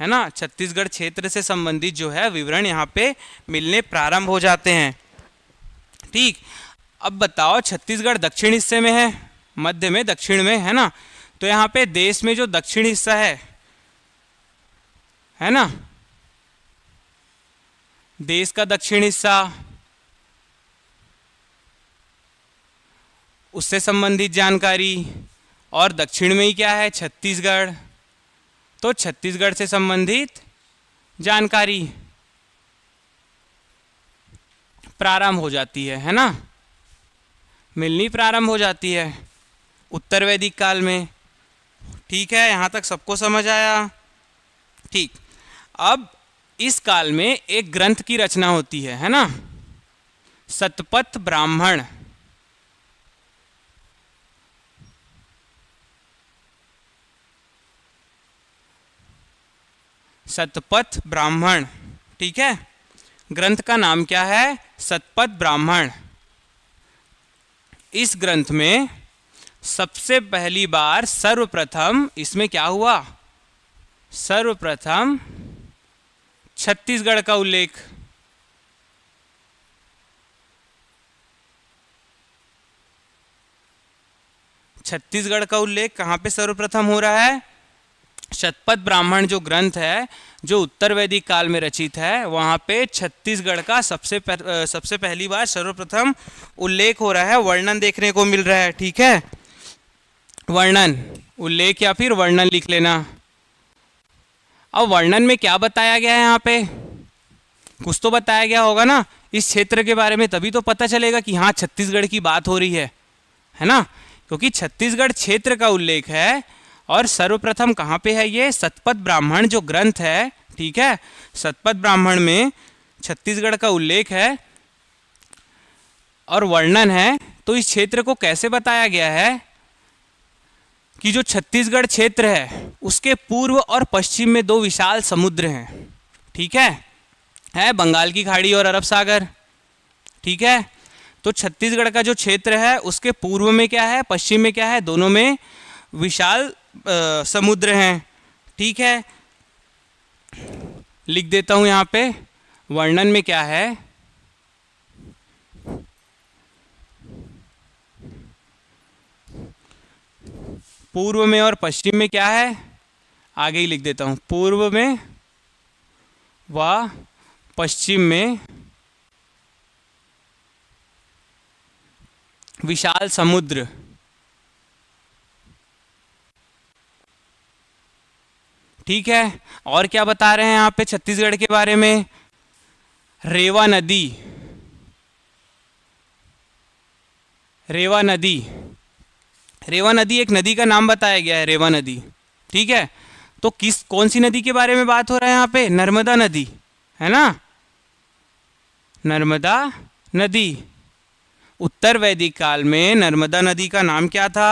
है ना छत्तीसगढ़ क्षेत्र से संबंधित जो है विवरण यहाँ पे मिलने प्रारंभ हो जाते हैं ठीक अब बताओ छत्तीसगढ़ दक्षिण हिस्से में है मध्य में दक्षिण में है ना तो यहाँ पे देश में जो दक्षिण हिस्सा है है ना देश का दक्षिण हिस्सा उससे संबंधित जानकारी और दक्षिण में ही क्या है छत्तीसगढ़ तो छत्तीसगढ़ से संबंधित जानकारी प्रारंभ हो जाती है है ना मिलनी प्रारंभ हो जाती है उत्तर वैदिक काल में ठीक है यहाँ तक सबको समझ आया ठीक अब इस काल में एक ग्रंथ की रचना होती है है ना सतपथ ब्राह्मण सतपथ ब्राह्मण ठीक है ग्रंथ का नाम क्या है सतपथ ब्राह्मण इस ग्रंथ में सबसे पहली बार सर्वप्रथम इसमें क्या हुआ सर्वप्रथम छत्तीसगढ़ का उल्लेख छत्तीसगढ़ का उल्लेख कहां पे सर्वप्रथम हो रहा है शतपथ ब्राह्मण जो ग्रंथ है जो उत्तर वैदिक काल में रचित है वहाँ पे छत्तीसगढ़ का सबसे पह, सबसे पहली बार सर्वप्रथम उल्लेख हो रहा है वर्णन देखने को मिल रहा है ठीक है वर्णन उल्लेख या फिर वर्णन लिख लेना अब वर्णन में क्या बताया गया है यहाँ पे कुछ तो बताया गया होगा ना इस क्षेत्र के बारे में तभी तो पता चलेगा कि हाँ छत्तीसगढ़ की बात हो रही है है ना क्योंकि छत्तीसगढ़ क्षेत्र का उल्लेख है और सर्वप्रथम कहाँ पे है ये सतपथ ब्राह्मण जो ग्रंथ है ठीक है सतपथ ब्राह्मण में छत्तीसगढ़ का उल्लेख है और वर्णन है तो इस क्षेत्र को कैसे बताया गया है कि जो छत्तीसगढ़ क्षेत्र है उसके पूर्व और पश्चिम में दो विशाल समुद्र हैं ठीक है है बंगाल की खाड़ी और अरब सागर ठीक है तो छत्तीसगढ़ का जो क्षेत्र है उसके पूर्व में क्या है पश्चिम में क्या है दोनों में विशाल समुद्र हैं ठीक है लिख देता हूँ यहाँ पे वर्णन में क्या है पूर्व में और पश्चिम में क्या है आगे ही लिख देता हूँ पूर्व में व पश्चिम में विशाल समुद्र ठीक है और क्या बता रहे हैं यहाँ पे छत्तीसगढ़ के बारे में रेवा नदी रेवा नदी रेवा नदी एक नदी का नाम बताया गया है रेवा नदी ठीक है तो किस कौन सी नदी के बारे में बात हो रहा है यहाँ पे नर्मदा नदी है ना नर्मदा नदी उत्तर वैदिक काल में नर्मदा नदी का नाम क्या था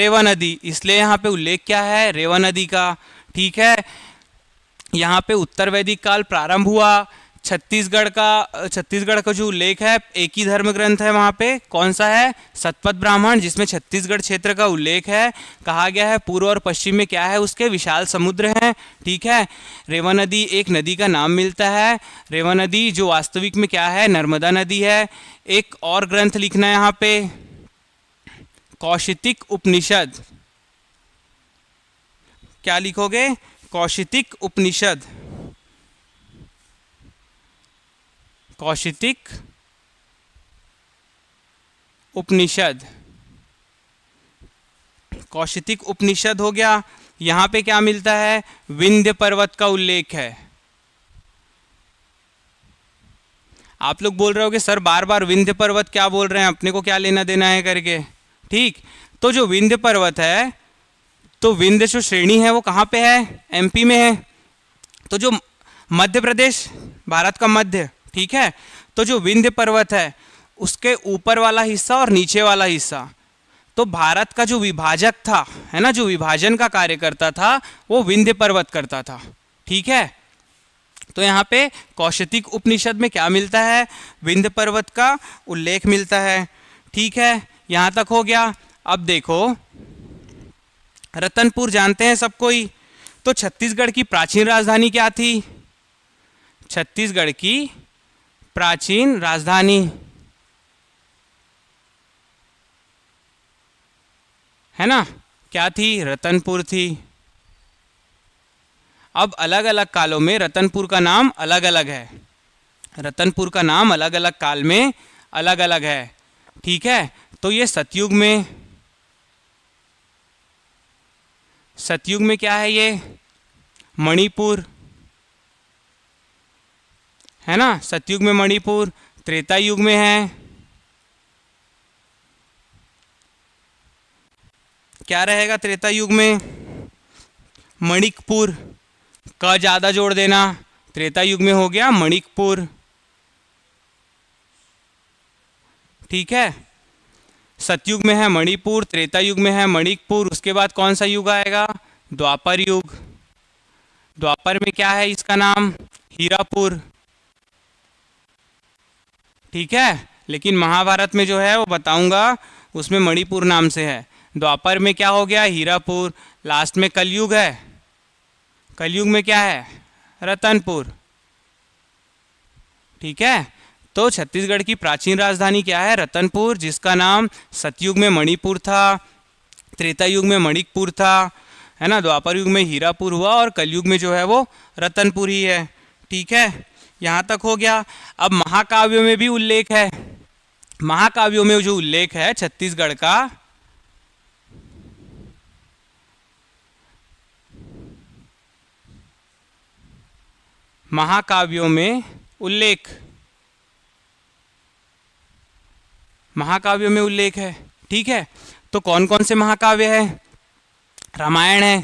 रेवा नदी इसलिए यहाँ पे उल्लेख क्या है रेवा नदी का ठीक है यहाँ पे उत्तर वैदिक काल प्रारंभ हुआ छत्तीसगढ़ का छत्तीसगढ़ का जो उल्लेख है एक ही धर्म ग्रंथ है वहाँ पे कौन सा है सतपथ ब्राह्मण जिसमें छत्तीसगढ़ क्षेत्र का उल्लेख है कहा गया है पूर्व और पश्चिम में क्या है उसके विशाल समुद्र हैं ठीक है रेवा नदी एक नदी का नाम मिलता है रेवा नदी जो वास्तविक में क्या है नर्मदा नदी है एक और ग्रंथ लिखना है यहाँ पे कौशितिक उपनिषद क्या लिखोगे कौशितिक उपनिषद कौशितिक उपनिषद कौशितिक उपनिषद हो गया यहां पे क्या मिलता है विंध्य पर्वत का उल्लेख है आप लोग बोल रहे हो कि सर बार बार विंध्य पर्वत क्या बोल रहे हैं अपने को क्या लेना देना है करके ठीक तो जो विंध्य पर्वत है तो विंध्य जो श्रेणी है वो कहाँ पे है एमपी में है तो जो मध्य प्रदेश भारत का मध्य ठीक है तो जो विंध्य पर्वत है उसके ऊपर वाला हिस्सा और नीचे वाला हिस्सा तो भारत का जो विभाजक था है ना जो विभाजन का कार्य करता था वो विंध्य पर्वत करता था ठीक है तो यहाँ पे कौशतिक उपनिषद में क्या मिलता है विंध्य पर्वत का उल्लेख मिलता है ठीक है यहाँ तक हो गया अब देखो रतनपुर जानते हैं सब कोई तो छत्तीसगढ़ की प्राचीन राजधानी क्या थी छत्तीसगढ़ की प्राचीन राजधानी है ना क्या थी रतनपुर थी अब अलग अलग कालों में रतनपुर का नाम अलग अलग है रतनपुर का नाम अलग अलग काल में अलग अलग है ठीक है तो ये सतयुग में सतयुग में क्या है ये मणिपुर है ना सतयुग में मणिपुर त्रेता युग में है क्या रहेगा त्रेता युग में मणिकपुर का ज़्यादा जोड़ देना त्रेता युग में हो गया मणिकपुर ठीक है सतयुग में है मणिपुर त्रेता युग में है मणिपुर उसके बाद कौन सा युग आएगा द्वापर युग द्वापर में क्या है इसका नाम हीरापुर ठीक है लेकिन महाभारत में जो है वो बताऊंगा उसमें मणिपुर नाम से है द्वापर में क्या हो गया हीरापुर लास्ट में कलयुग है कलयुग में क्या है रतनपुर ठीक है तो छत्तीसगढ़ की प्राचीन राजधानी क्या है रतनपुर जिसका नाम सतयुग में मणिपुर था त्रेता युग में मणिकपुर था है ना द्वापर युग में हीरापुर हुआ और कलयुग में जो है वो रतनपुर ही है ठीक है यहाँ तक हो गया अब महाकाव्यों में भी उल्लेख है महाकाव्यों में जो उल्लेख है छत्तीसगढ़ का महाकाव्यों में उल्लेख महाकाव्यों में उल्लेख है ठीक है तो कौन कौन से महाकाव्य है रामायण है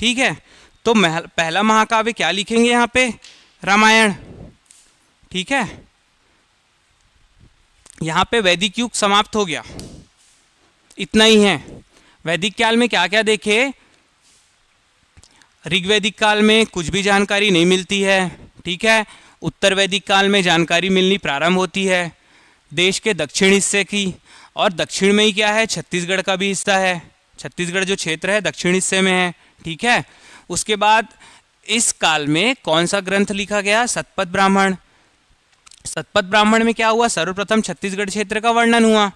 ठीक है तो पहला महाकाव्य क्या लिखेंगे यहाँ पे रामायण ठीक है यहाँ पे वैदिक युग समाप्त हो गया इतना ही है वैदिक काल में क्या क्या देखे ऋग्वैदिक काल में कुछ भी जानकारी नहीं मिलती है ठीक है उत्तर वैदिक काल में जानकारी मिलनी प्रारंभ होती है देश के दक्षिण हिस्से की और दक्षिण में ही क्या है छत्तीसगढ़ का भी हिस्सा है छत्तीसगढ़ जो क्षेत्र है दक्षिण हिस्से में है ठीक है उसके बाद इस काल में कौन सा ग्रंथ लिखा गया सतपथ ब्राह्मण सतपथ ब्राह्मण में क्या हुआ सर्वप्रथम छत्तीसगढ़ क्षेत्र का वर्णन हुआ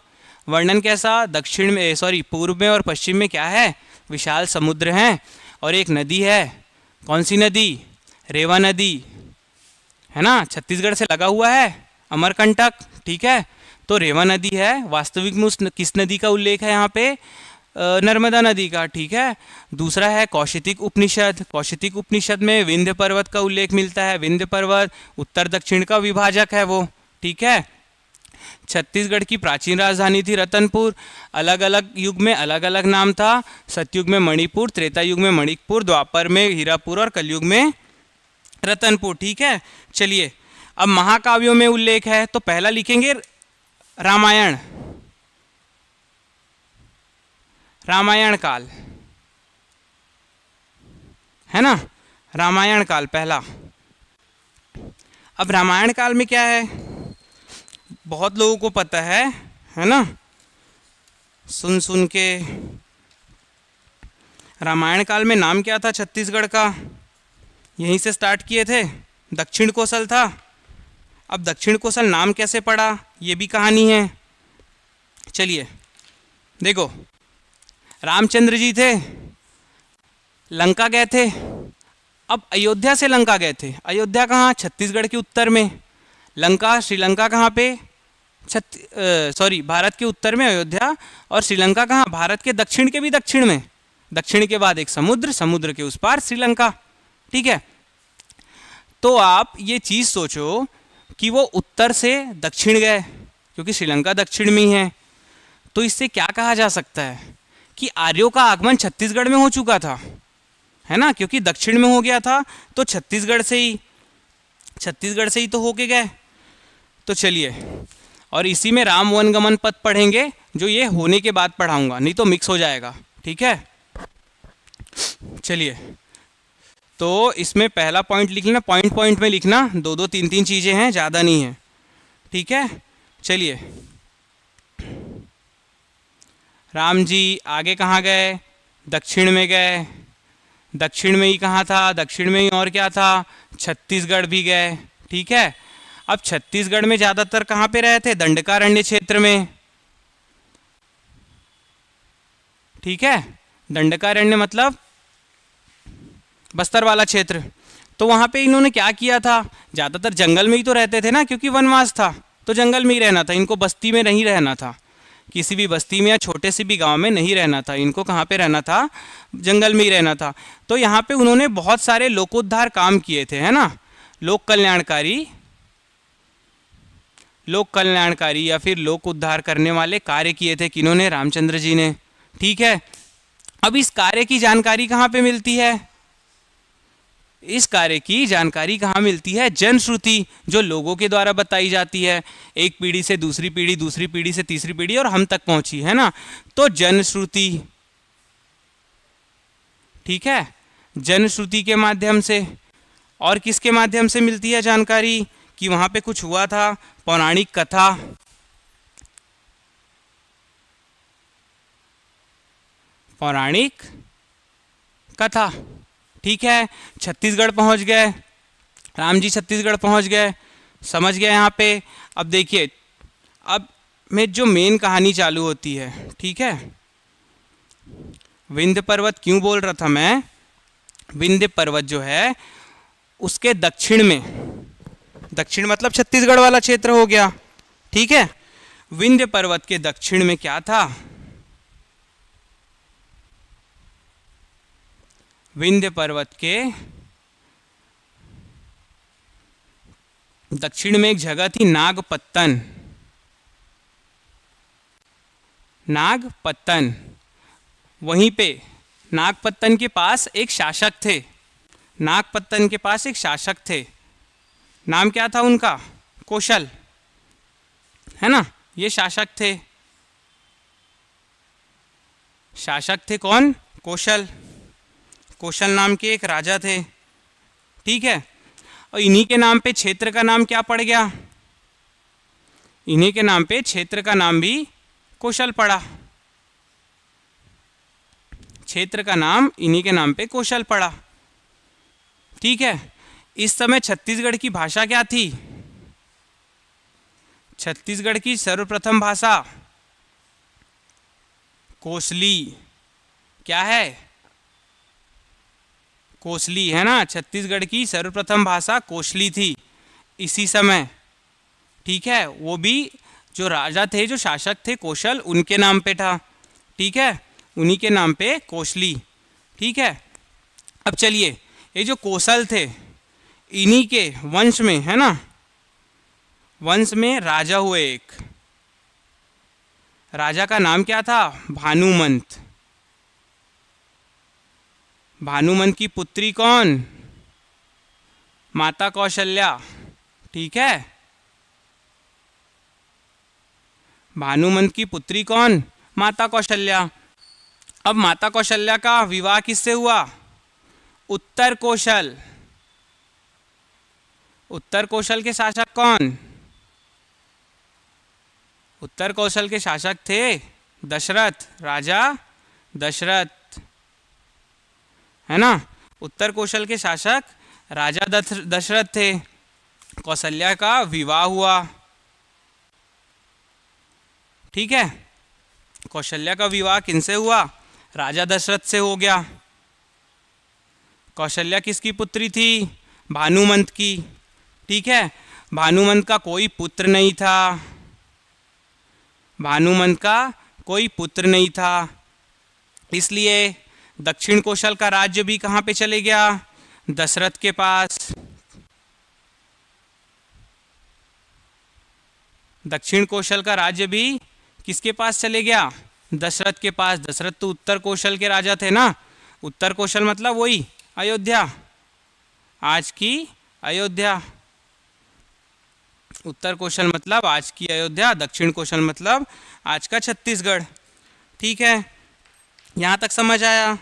वर्णन कैसा दक्षिण में सॉरी पूर्व में और पश्चिम में क्या है विशाल समुद्र हैं और एक नदी है कौन सी नदी रेवा नदी है ना छत्तीसगढ़ से लगा हुआ है अमरकंटक ठीक है तो रेवा नदी है वास्तविक में उस किस नदी का उल्लेख है यहाँ पे नर्मदा नदी का ठीक है दूसरा है कौशितिक उपनिषद कौशितिक उपनिषद में विंध्य पर्वत का उल्लेख मिलता है विंध्य पर्वत उत्तर दक्षिण का विभाजक है वो ठीक है छत्तीसगढ़ की प्राचीन राजधानी थी रतनपुर अलग अलग युग में अलग अलग नाम था सतयुग में मणिपुर त्रेता युग में मणिकपुर द्वापर में हीरापुर और कलयुग में रतनपुर ठीक है चलिए अब महाकाव्यों में उल्लेख है तो पहला लिखेंगे रामायण रामायण काल है ना रामायण काल पहला अब रामायण काल में क्या है बहुत लोगों को पता है है ना सुन सुन के रामायण काल में नाम क्या था छत्तीसगढ़ का यहीं से स्टार्ट किए थे दक्षिण कौशल था अब दक्षिण कोसल नाम कैसे पड़ा ये भी कहानी है चलिए देखो रामचंद्र जी थे लंका गए थे अब अयोध्या से लंका गए थे अयोध्या कहाँ छत्तीसगढ़ के उत्तर में लंका श्रीलंका कहाँ पे छत् सॉरी भारत के उत्तर में अयोध्या और श्रीलंका कहाँ भारत के दक्षिण के भी दक्षिण में दक्षिण के बाद एक समुद्र समुद्र के उस पार श्रीलंका ठीक है तो आप ये चीज़ सोचो कि वो उत्तर से दक्षिण गए क्योंकि श्रीलंका दक्षिण में ही है तो इससे क्या कहा जा सकता है कि आर्यों का आगमन छत्तीसगढ़ में हो चुका था है ना क्योंकि दक्षिण में हो गया था तो छत्तीसगढ़ से ही छत्तीसगढ़ से ही तो होके गए तो चलिए और इसी में राम वनगमन पथ पढ़ेंगे जो ये होने के बाद पढ़ाऊंगा नहीं तो मिक्स हो जाएगा ठीक है चलिए तो इसमें पहला पॉइंट लिख लेना पॉइंट पॉइंट में लिखना दो दो तीन तीन चीज़ें हैं ज़्यादा नहीं है ठीक है चलिए राम जी आगे कहाँ गए दक्षिण में गए दक्षिण में ही कहाँ था दक्षिण में ही और क्या था छत्तीसगढ़ भी गए ठीक है अब छत्तीसगढ़ में ज़्यादातर कहाँ पे रहे थे दंडकारण्य क्षेत्र में ठीक है दंडकारण्य मतलब बस्तर वाला क्षेत्र तो वहाँ पे इन्होंने क्या किया था ज़्यादातर जंगल में ही तो रहते थे ना क्योंकि वनवास था तो जंगल में ही रहना था इनको बस्ती में नहीं रहना था किसी भी बस्ती में या छोटे से भी गांव में नहीं रहना था इनको कहाँ पे रहना था जंगल में ही रहना था तो यहाँ पे उन्होंने बहुत सारे लोकोद्धार काम किए थे है ना लोक कल्याणकारी लोक कल्याणकारी या फिर लोक उद्धार करने वाले कार्य किए थे किन्होंने रामचंद्र जी ने ठीक है अब इस कार्य की जानकारी कहाँ पे मिलती है इस कार्य की जानकारी कहाँ मिलती है जनश्रुति जो लोगों के द्वारा बताई जाती है एक पीढ़ी से दूसरी पीढ़ी दूसरी पीढ़ी से तीसरी पीढ़ी और हम तक पहुंची है ना तो जनश्रुति ठीक है जनश्रुति के माध्यम से और किसके माध्यम से मिलती है जानकारी कि वहां पे कुछ हुआ था पौराणिक कथा पौराणिक कथा ठीक है छत्तीसगढ़ पहुंच गए राम जी छत्तीसगढ़ पहुंच गए समझ गए यहाँ पे अब देखिए अब में जो मेन कहानी चालू होती है ठीक है विंध्य पर्वत क्यों बोल रहा था मैं विंध्य पर्वत जो है उसके दक्षिण में दक्षिण मतलब छत्तीसगढ़ वाला क्षेत्र हो गया ठीक है विंध्य पर्वत के दक्षिण में क्या था विंध्य पर्वत के दक्षिण में एक जगह थी नागपत्तन नागपत्तन वहीं पे नागपत्तन के पास एक शासक थे नागपत्तन के पास एक शासक थे नाम क्या था उनका कौशल है ना ये शासक थे शासक थे कौन कौशल कौशल नाम के एक राजा थे ठीक है और इन्हीं के नाम पे क्षेत्र का नाम क्या पड़ गया इन्हीं के नाम पे क्षेत्र का नाम भी कौशल पड़ा क्षेत्र का नाम इन्हीं के नाम पे कौशल पड़ा ठीक है इस समय छत्तीसगढ़ की भाषा क्या थी छत्तीसगढ़ की सर्वप्रथम भाषा कोसली क्या है कोसली है ना छत्तीसगढ़ की सर्वप्रथम भाषा कोसली थी इसी समय ठीक है वो भी जो राजा थे जो शासक थे कौशल उनके नाम पे था ठीक है उन्हीं के नाम पे कोसली ठीक है अब चलिए ये जो कौशल थे इन्हीं के वंश में है ना वंश में राजा हुए एक राजा का नाम क्या था भानुमंत भानुमंत की पुत्री कौन माता कौशल्या ठीक है भानुमंत की पुत्री कौन माता कौशल्या अब माता कौशल्या का विवाह किससे हुआ उत्तर कौशल उत्तर कौशल के शासक कौन उत्तर कौशल के शासक थे दशरथ राजा दशरथ है ना उत्तर कौशल के शासक राजा दशरथ थे कौशल्या का विवाह हुआ ठीक है कौशल्या का विवाह किनसे हुआ राजा दशरथ से हो गया कौशल्या किसकी पुत्री थी भानुमंत की ठीक है भानुमंत का कोई पुत्र नहीं था भानुमंत का कोई पुत्र नहीं था इसलिए दक्षिण कौशल का राज्य भी कहां पे चले गया दशरथ के पास दक्षिण कौशल का राज्य भी किसके पास चले गया दशरथ के पास दशरथ तो उत्तर कौशल के राजा थे ना उत्तर कौशल मतलब वही अयोध्या आज की अयोध्या उत्तर कौशल मतलब आज की अयोध्या दक्षिण कौशल मतलब आज का छत्तीसगढ़ ठीक है यहाँ तक समझ आया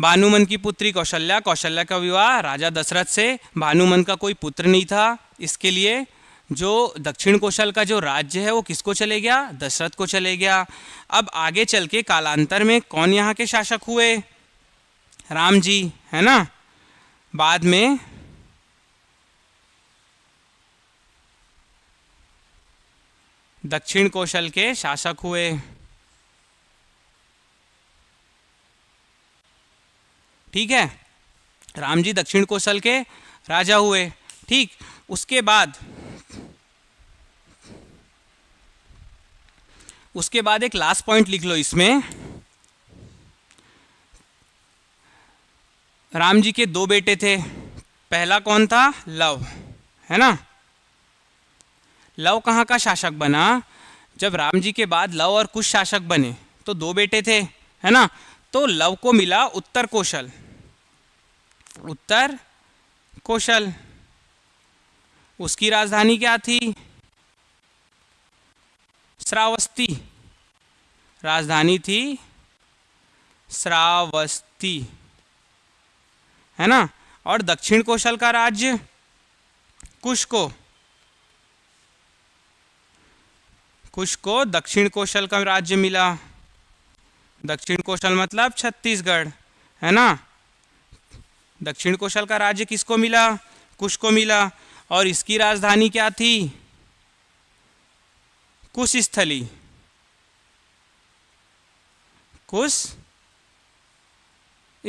भानुमन की पुत्री कौशल्या कौशल्या का विवाह राजा दशरथ से भानुमन का कोई पुत्र नहीं था इसके लिए जो दक्षिण कौशल का जो राज्य है वो किसको चले गया दशरथ को चले गया अब आगे चल के कालांतर में कौन यहाँ के शासक हुए राम जी है ना बाद में दक्षिण कौशल के शासक हुए ठीक है राम जी दक्षिण कौशल के राजा हुए ठीक उसके बाद उसके बाद एक लास्ट पॉइंट लिख लो इसमें राम जी के दो बेटे थे पहला कौन था लव है ना लव कहाँ का शासक बना जब राम जी के बाद लव और कुछ शासक बने तो दो बेटे थे है ना तो लव को मिला उत्तर कौशल उत्तर कौशल उसकी राजधानी क्या थी श्रावस्ती राजधानी थी श्रावस्ती है ना और दक्षिण कौशल का राज्य कुश को कुश को दक्षिण कौशल का राज्य मिला दक्षिण कौशल मतलब छत्तीसगढ़ है ना दक्षिण कौशल का राज्य किसको मिला कुश को मिला और इसकी राजधानी क्या थी कुश स्थली कुश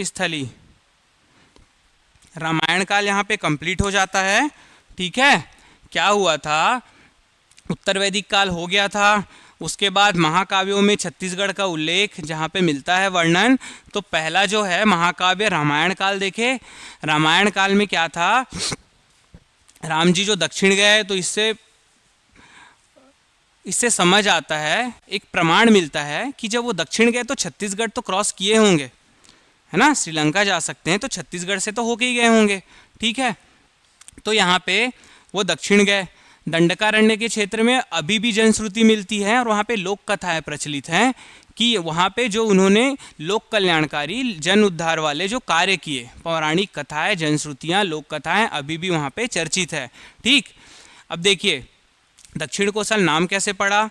स्थली रामायण काल यहां पे कंप्लीट हो जाता है ठीक है क्या हुआ था उत्तर वैदिक काल हो गया था उसके बाद महाकाव्यों में छत्तीसगढ़ का उल्लेख जहाँ पे मिलता है वर्णन तो पहला जो है महाकाव्य रामायण काल देखे रामायण काल में क्या था राम जी जो दक्षिण गए तो इससे इससे समझ आता है एक प्रमाण मिलता है कि जब वो दक्षिण गए तो छत्तीसगढ़ तो क्रॉस किए होंगे है ना श्रीलंका जा सकते हैं तो छत्तीसगढ़ से तो होके ही गए होंगे ठीक है तो यहाँ पे वो दक्षिण गए दंडकारण्य के क्षेत्र में अभी भी जनश्रुति मिलती है और वहाँ पे लोक कथाएं प्रचलित हैं कि वहाँ पे जो उन्होंने लोक कल्याणकारी जन उद्धार वाले जो कार्य किए पौराणिक कथाएं जनश्रुतियाँ लोक कथाएं अभी भी वहाँ पे चर्चित है ठीक अब देखिए दक्षिण कोसल नाम कैसे पड़ा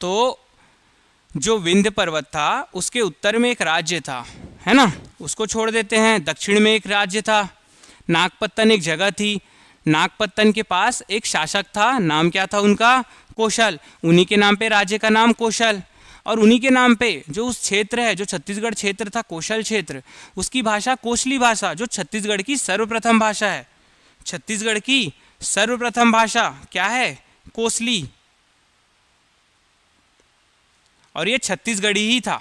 तो जो विंध्य पर्वत था उसके उत्तर में एक राज्य था है ना उसको छोड़ देते हैं दक्षिण में एक राज्य था नागपत्तन एक जगह थी नागपत्तन के पास एक शासक था नाम क्या था उनका कौशल उन्हीं के नाम पे राज्य का नाम कौशल और उन्हीं के नाम पे जो उस क्षेत्र है जो छत्तीसगढ़ क्षेत्र था कौशल क्षेत्र उसकी भाषा कोशली भाषा जो छत्तीसगढ़ की सर्वप्रथम भाषा है छत्तीसगढ़ की सर्वप्रथम भाषा क्या है कोसली और ये छत्तीसगढ़ी ही था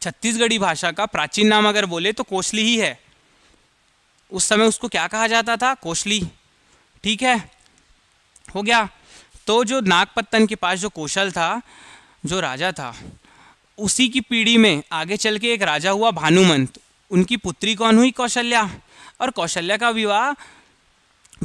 छत्तीसगढ़ी भाषा का प्राचीन नाम अगर बोले तो कोसली ही है उस समय उसको क्या कहा जाता था कोशली ठीक है हो गया तो जो नागपत्तन के पास जो कौशल था जो राजा था उसी की पीढ़ी में आगे चल के एक राजा हुआ भानुमंत उनकी पुत्री कौन हुई कौशल्या और कौशल्या का विवाह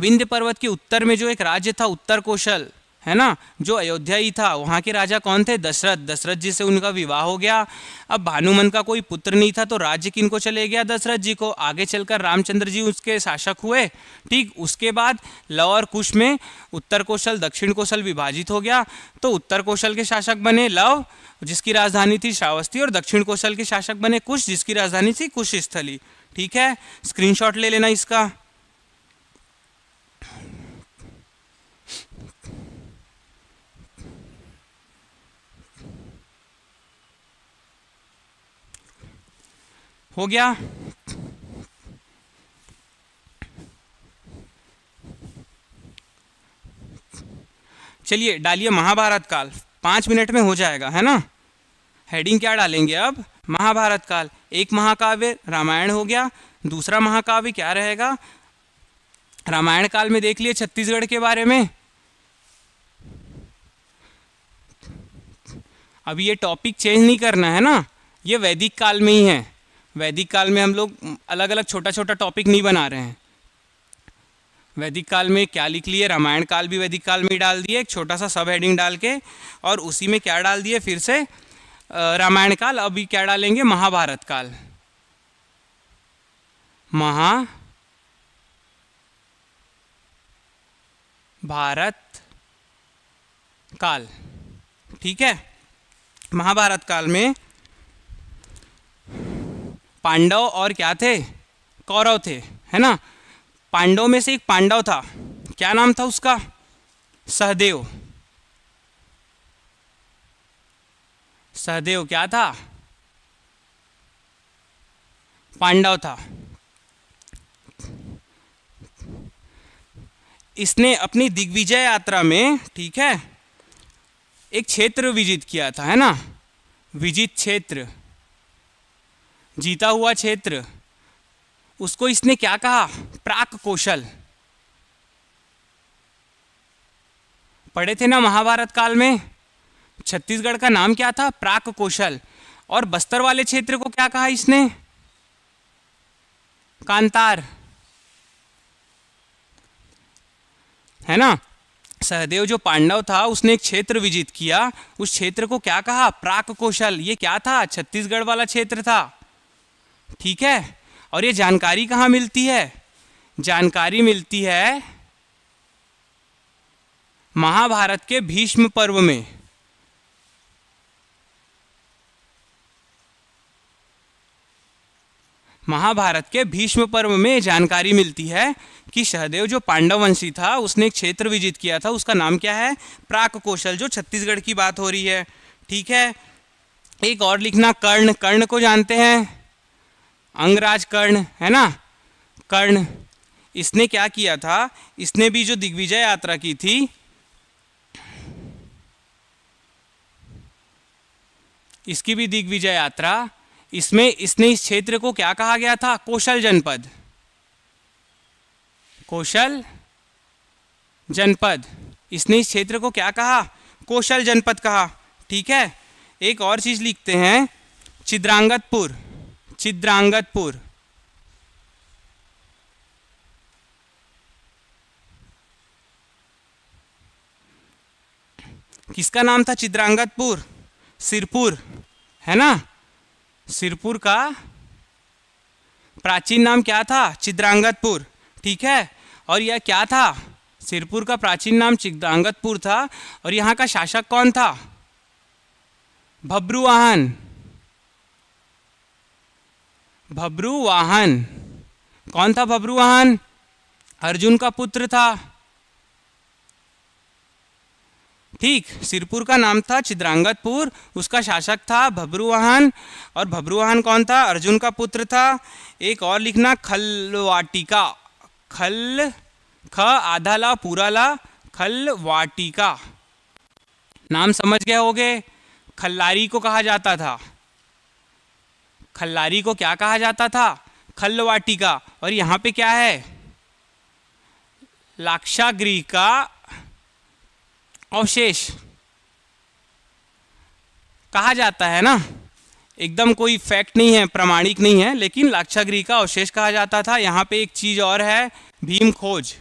विंध्य पर्वत के उत्तर में जो एक राज्य था उत्तर कौशल है ना जो अयोध्या ही था वहाँ के राजा कौन थे दशरथ दशरथ जी से उनका विवाह हो गया अब भानुमन का कोई पुत्र नहीं था तो राज्य किनको चले गया दशरथ जी को आगे चलकर रामचंद्र जी उसके शासक हुए ठीक उसके बाद लव और कुश में उत्तर कौशल दक्षिण कौशल विभाजित हो गया तो उत्तर कौशल के शासक बने लव जिसकी राजधानी थी श्रावस्ती और दक्षिण कौशल के शासक बने कुश जिसकी राजधानी थी कुश ठीक है स्क्रीनशॉट ले लेना इसका हो गया चलिए डालिए महाभारत काल पांच मिनट में हो जाएगा है ना हेडिंग क्या डालेंगे अब महाभारत काल एक महाकाव्य रामायण हो गया दूसरा महाकाव्य क्या रहेगा रामायण काल में देख लिए छत्तीसगढ़ के बारे में अब ये टॉपिक चेंज नहीं करना है ना ये वैदिक काल में ही है वैदिक काल में हम लोग अलग अलग छोटा छोटा टॉपिक नहीं बना रहे हैं वैदिक काल में क्या लिख लिए रामायण काल भी वैदिक काल में ही डाल दिए एक छोटा सा सब हेडिंग डाल के और उसी में क्या डाल दिए फिर से रामायण काल अभी क्या डालेंगे महाभारत काल महा भारत काल ठीक है महाभारत काल में पांडव और क्या थे कौरव थे है ना पांडव में से एक पांडव था क्या नाम था उसका सहदेव सहदेव क्या था पांडव था इसने अपनी दिग्विजय यात्रा में ठीक है एक क्षेत्र विजित किया था है ना विजित क्षेत्र जीता हुआ क्षेत्र उसको इसने क्या कहा प्राक कौशल पढ़े थे ना महाभारत काल में छत्तीसगढ़ का नाम क्या था प्राक कौशल और बस्तर वाले क्षेत्र को क्या कहा इसने कांतार है ना सहदेव जो पांडव था उसने एक क्षेत्र विजित किया उस क्षेत्र को क्या कहा प्राक कौशल ये क्या था छत्तीसगढ़ वाला क्षेत्र था ठीक है और ये जानकारी कहाँ मिलती है जानकारी मिलती है महाभारत के भीष्म पर्व में महाभारत के भीष्म पर्व में जानकारी मिलती है कि सहदेव जो पांडव वंशी था उसने एक क्षेत्र विजित किया था उसका नाम क्या है प्राक कौशल जो छत्तीसगढ़ की बात हो रही है ठीक है एक और लिखना कर्ण कर्ण को जानते हैं अंगराज कर्ण है ना कर्ण इसने क्या किया था इसने भी जो दिग्विजय यात्रा की थी इसकी भी दिग्विजय यात्रा इसमें इसने इस क्षेत्र को क्या कहा गया था कौशल जनपद कौशल जनपद इसने इस क्षेत्र को क्या कहा कौशल जनपद कहा ठीक है एक और चीज लिखते हैं चिद्रांगतपुर चिद्रांगतपुर किसका नाम था चिद्रांगतपुर सिरपुर है ना सिरपुर का प्राचीन नाम क्या था चिद्रांगतपुर ठीक है और यह क्या था सिरपुर का प्राचीन नाम चिद्रांगतपुर था और यहाँ का शासक कौन था भब्रुवाहन वाहन कौन था वाहन अर्जुन का पुत्र था ठीक सिरपुर का नाम था चिद्रांगतपुर उसका शासक था भब्रुवाहन और भब्रुवाहन कौन था अर्जुन का पुत्र था एक और लिखना खलवाटिका खल ख आधा ला पूरा ला खलवाटिका नाम समझ गए होगे खल्लारी को कहा जाता था खल्लारी को क्या कहा जाता था खल्लवाटिका और यहाँ पे क्या है लाक्षागृह का अवशेष कहा जाता है ना एकदम कोई फैक्ट नहीं है प्रमाणिक नहीं है लेकिन लाक्षागृह का अवशेष कहा जाता था यहाँ पे एक चीज़ और है भीम खोज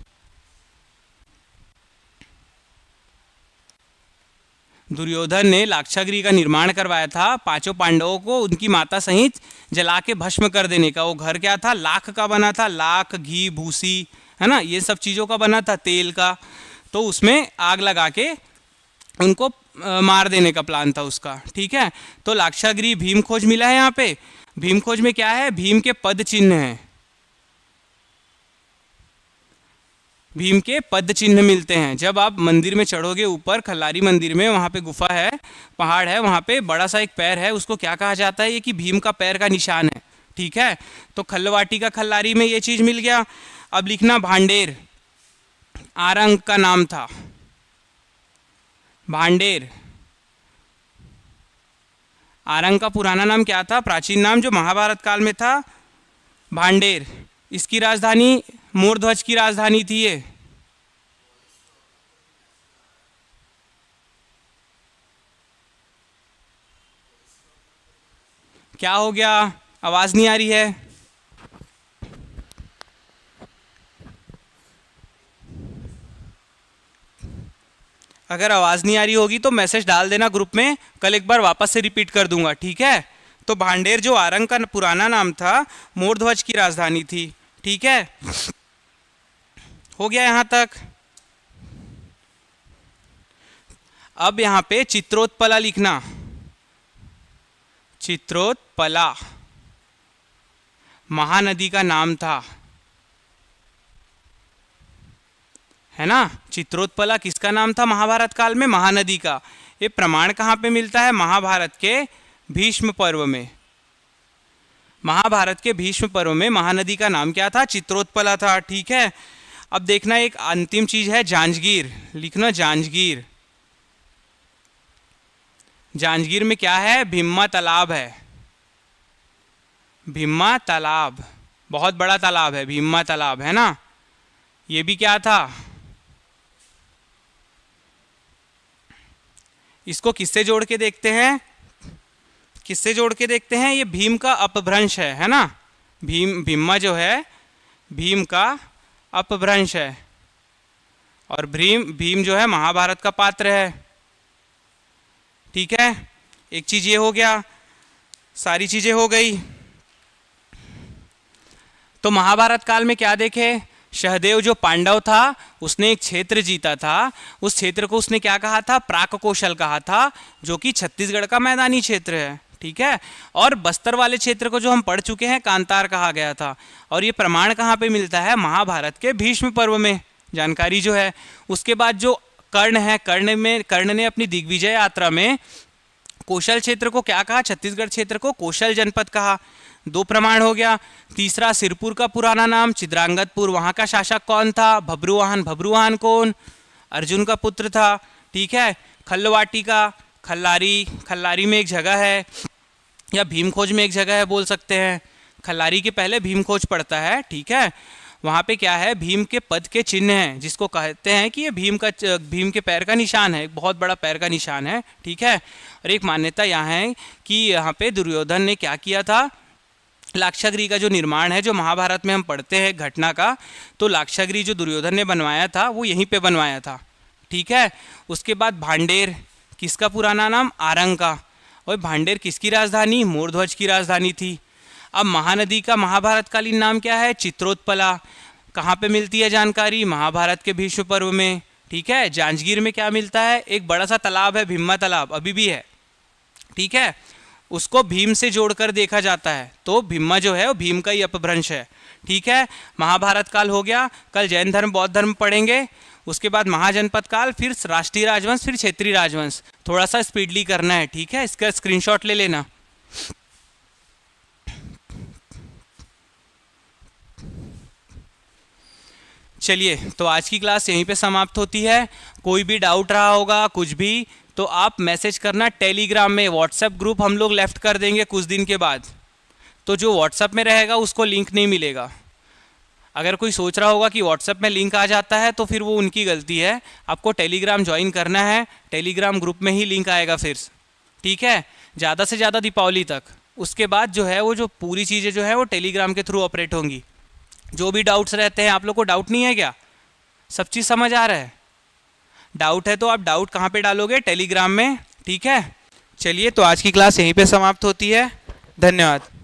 दुर्योधन ने लाक्षागृह का निर्माण करवाया था पांचों पांडवों को उनकी माता सहित जला के भस्म कर देने का वो घर क्या था लाख का बना था लाख घी भूसी है ना ये सब चीज़ों का बना था तेल का तो उसमें आग लगा के उनको मार देने का प्लान था उसका ठीक है तो लाक्षागृह भीम खोज मिला है यहाँ पे भीम खोज में क्या है भीम के पद चिन्ह हैं भीम के पद चिन्ह मिलते हैं जब आप मंदिर में चढ़ोगे ऊपर खल्लारी मंदिर में वहाँ पे गुफा है पहाड़ है वहाँ पे बड़ा सा एक पैर है उसको क्या कहा जाता है ये कि भीम का पैर का निशान है ठीक है तो खल्लवाटी का खल्लारी में ये चीज़ मिल गया अब लिखना भांडेर आरंग का नाम था भांडेर आरंग का पुराना नाम क्या था प्राचीन नाम जो महाभारत काल में था भांडेर इसकी राजधानी मोरध्वज की राजधानी थी ये क्या हो गया आवाज नहीं आ रही है अगर आवाज नहीं आ रही होगी तो मैसेज डाल देना ग्रुप में कल एक बार वापस से रिपीट कर दूंगा ठीक है तो भांडेर जो आरंग का पुराना नाम था मोरध्वज की राजधानी थी ठीक है हो गया यहां तक अब यहां पे चित्रोत्पला लिखना चित्रोत्पला महानदी का नाम था है ना चित्रोत्पला किसका नाम था महाभारत काल में महानदी का ये प्रमाण कहां पे मिलता है महाभारत के भीष्म पर्व में महाभारत के भीष्म पर्व में महानदी का नाम क्या था चित्रोत्पला था ठीक है अब देखना एक अंतिम चीज है जांजगीर लिखना जांजगीर जांजगीर में क्या है भीम्मा तालाब है भीम्मा तालाब बहुत बड़ा तालाब है भीम्मा तालाब है ना ये भी क्या था इसको किससे जोड़ के देखते हैं किससे जोड़ के देखते हैं ये भीम का अपभ्रंश है है ना भीम भीमा जो है भीम का अपभ्रंश है और भीम भीम जो है महाभारत का पात्र है ठीक है एक चीज़ ये हो गया सारी चीज़ें हो गई तो महाभारत काल में क्या देखे सहदेव जो पांडव था उसने एक क्षेत्र जीता था उस क्षेत्र को उसने क्या कहा था प्राक कौशल कहा था जो कि छत्तीसगढ़ का मैदानी क्षेत्र है ठीक है और बस्तर वाले क्षेत्र को जो हम पढ़ चुके हैं कांतार कहा गया था और ये प्रमाण कहाँ पे मिलता है महाभारत के भीष्म पर्व में जानकारी जो है उसके बाद जो कर्ण है कर्ण में कर्ण ने अपनी दिग्विजय यात्रा में कौशल क्षेत्र को क्या कहा छत्तीसगढ़ क्षेत्र को कौशल जनपद कहा दो प्रमाण हो गया तीसरा सिरपुर का पुराना नाम चिद्रांगतपुर वहाँ का शासक कौन था भब्रुवाहन भब्रुवाहन कौन अर्जुन का पुत्र था ठीक है खल्लवाटी का खल्लारी खल्लारी में एक जगह है या खोज में एक जगह है बोल सकते हैं खलारी के पहले भीम खोज पड़ता है ठीक है वहाँ पे क्या है भीम के पद के चिन्ह हैं जिसको कहते हैं कि ये भीम का भीम के पैर का निशान है एक बहुत बड़ा पैर का निशान है ठीक है और एक मान्यता यहाँ है कि यहाँ पे दुर्योधन ने क्या किया था लाक्षागृह का जो निर्माण है जो महाभारत में हम पढ़ते हैं घटना का तो लाक्षागृह जो दुर्योधन ने बनवाया था वो यहीं पर बनवाया था ठीक है उसके बाद भांडेर किसका पुराना नाम आरंग का और भांडेर किसकी राजधानी मोरध्वज की राजधानी थी अब महानदी का महाभारतकालीन नाम क्या है चित्रोत्पला कहाँ पे मिलती है जानकारी महाभारत के भीष्म पर्व में ठीक है जांजगीर में क्या मिलता है एक बड़ा सा तालाब है भीमा तालाब अभी भी है ठीक है उसको भीम से जोड़कर देखा जाता है तो भीमा जो है वो भीम का ही अपभ्रंश है ठीक है महाभारत काल हो गया कल जैन धर्म बौद्ध धर्म पढ़ेंगे उसके बाद महाजनपद काल फिर राष्ट्रीय राजवंश फिर क्षेत्रीय राजवंश थोड़ा सा स्पीडली करना है ठीक है इसका स्क्रीनशॉट ले लेना चलिए तो आज की क्लास यहीं पे समाप्त होती है कोई भी डाउट रहा होगा कुछ भी तो आप मैसेज करना टेलीग्राम में व्हाट्सएप ग्रुप हम लोग लेफ्ट कर देंगे कुछ दिन के बाद तो जो व्हाट्सएप में रहेगा उसको लिंक नहीं मिलेगा अगर कोई सोच रहा होगा कि व्हाट्सएप में लिंक आ जाता है तो फिर वो उनकी गलती है आपको टेलीग्राम ज्वाइन करना है टेलीग्राम ग्रुप में ही लिंक आएगा फिर ठीक है ज़्यादा से ज़्यादा दीपावली तक उसके बाद जो है वो जो पूरी चीज़ें जो है वो टेलीग्राम के थ्रू ऑपरेट होंगी जो भी डाउट्स रहते हैं आप लोग को डाउट नहीं है क्या सब चीज़ समझ आ रहा है डाउट है तो आप डाउट कहाँ पे डालोगे टेलीग्राम में ठीक है चलिए तो आज की क्लास यहीं पे समाप्त होती है धन्यवाद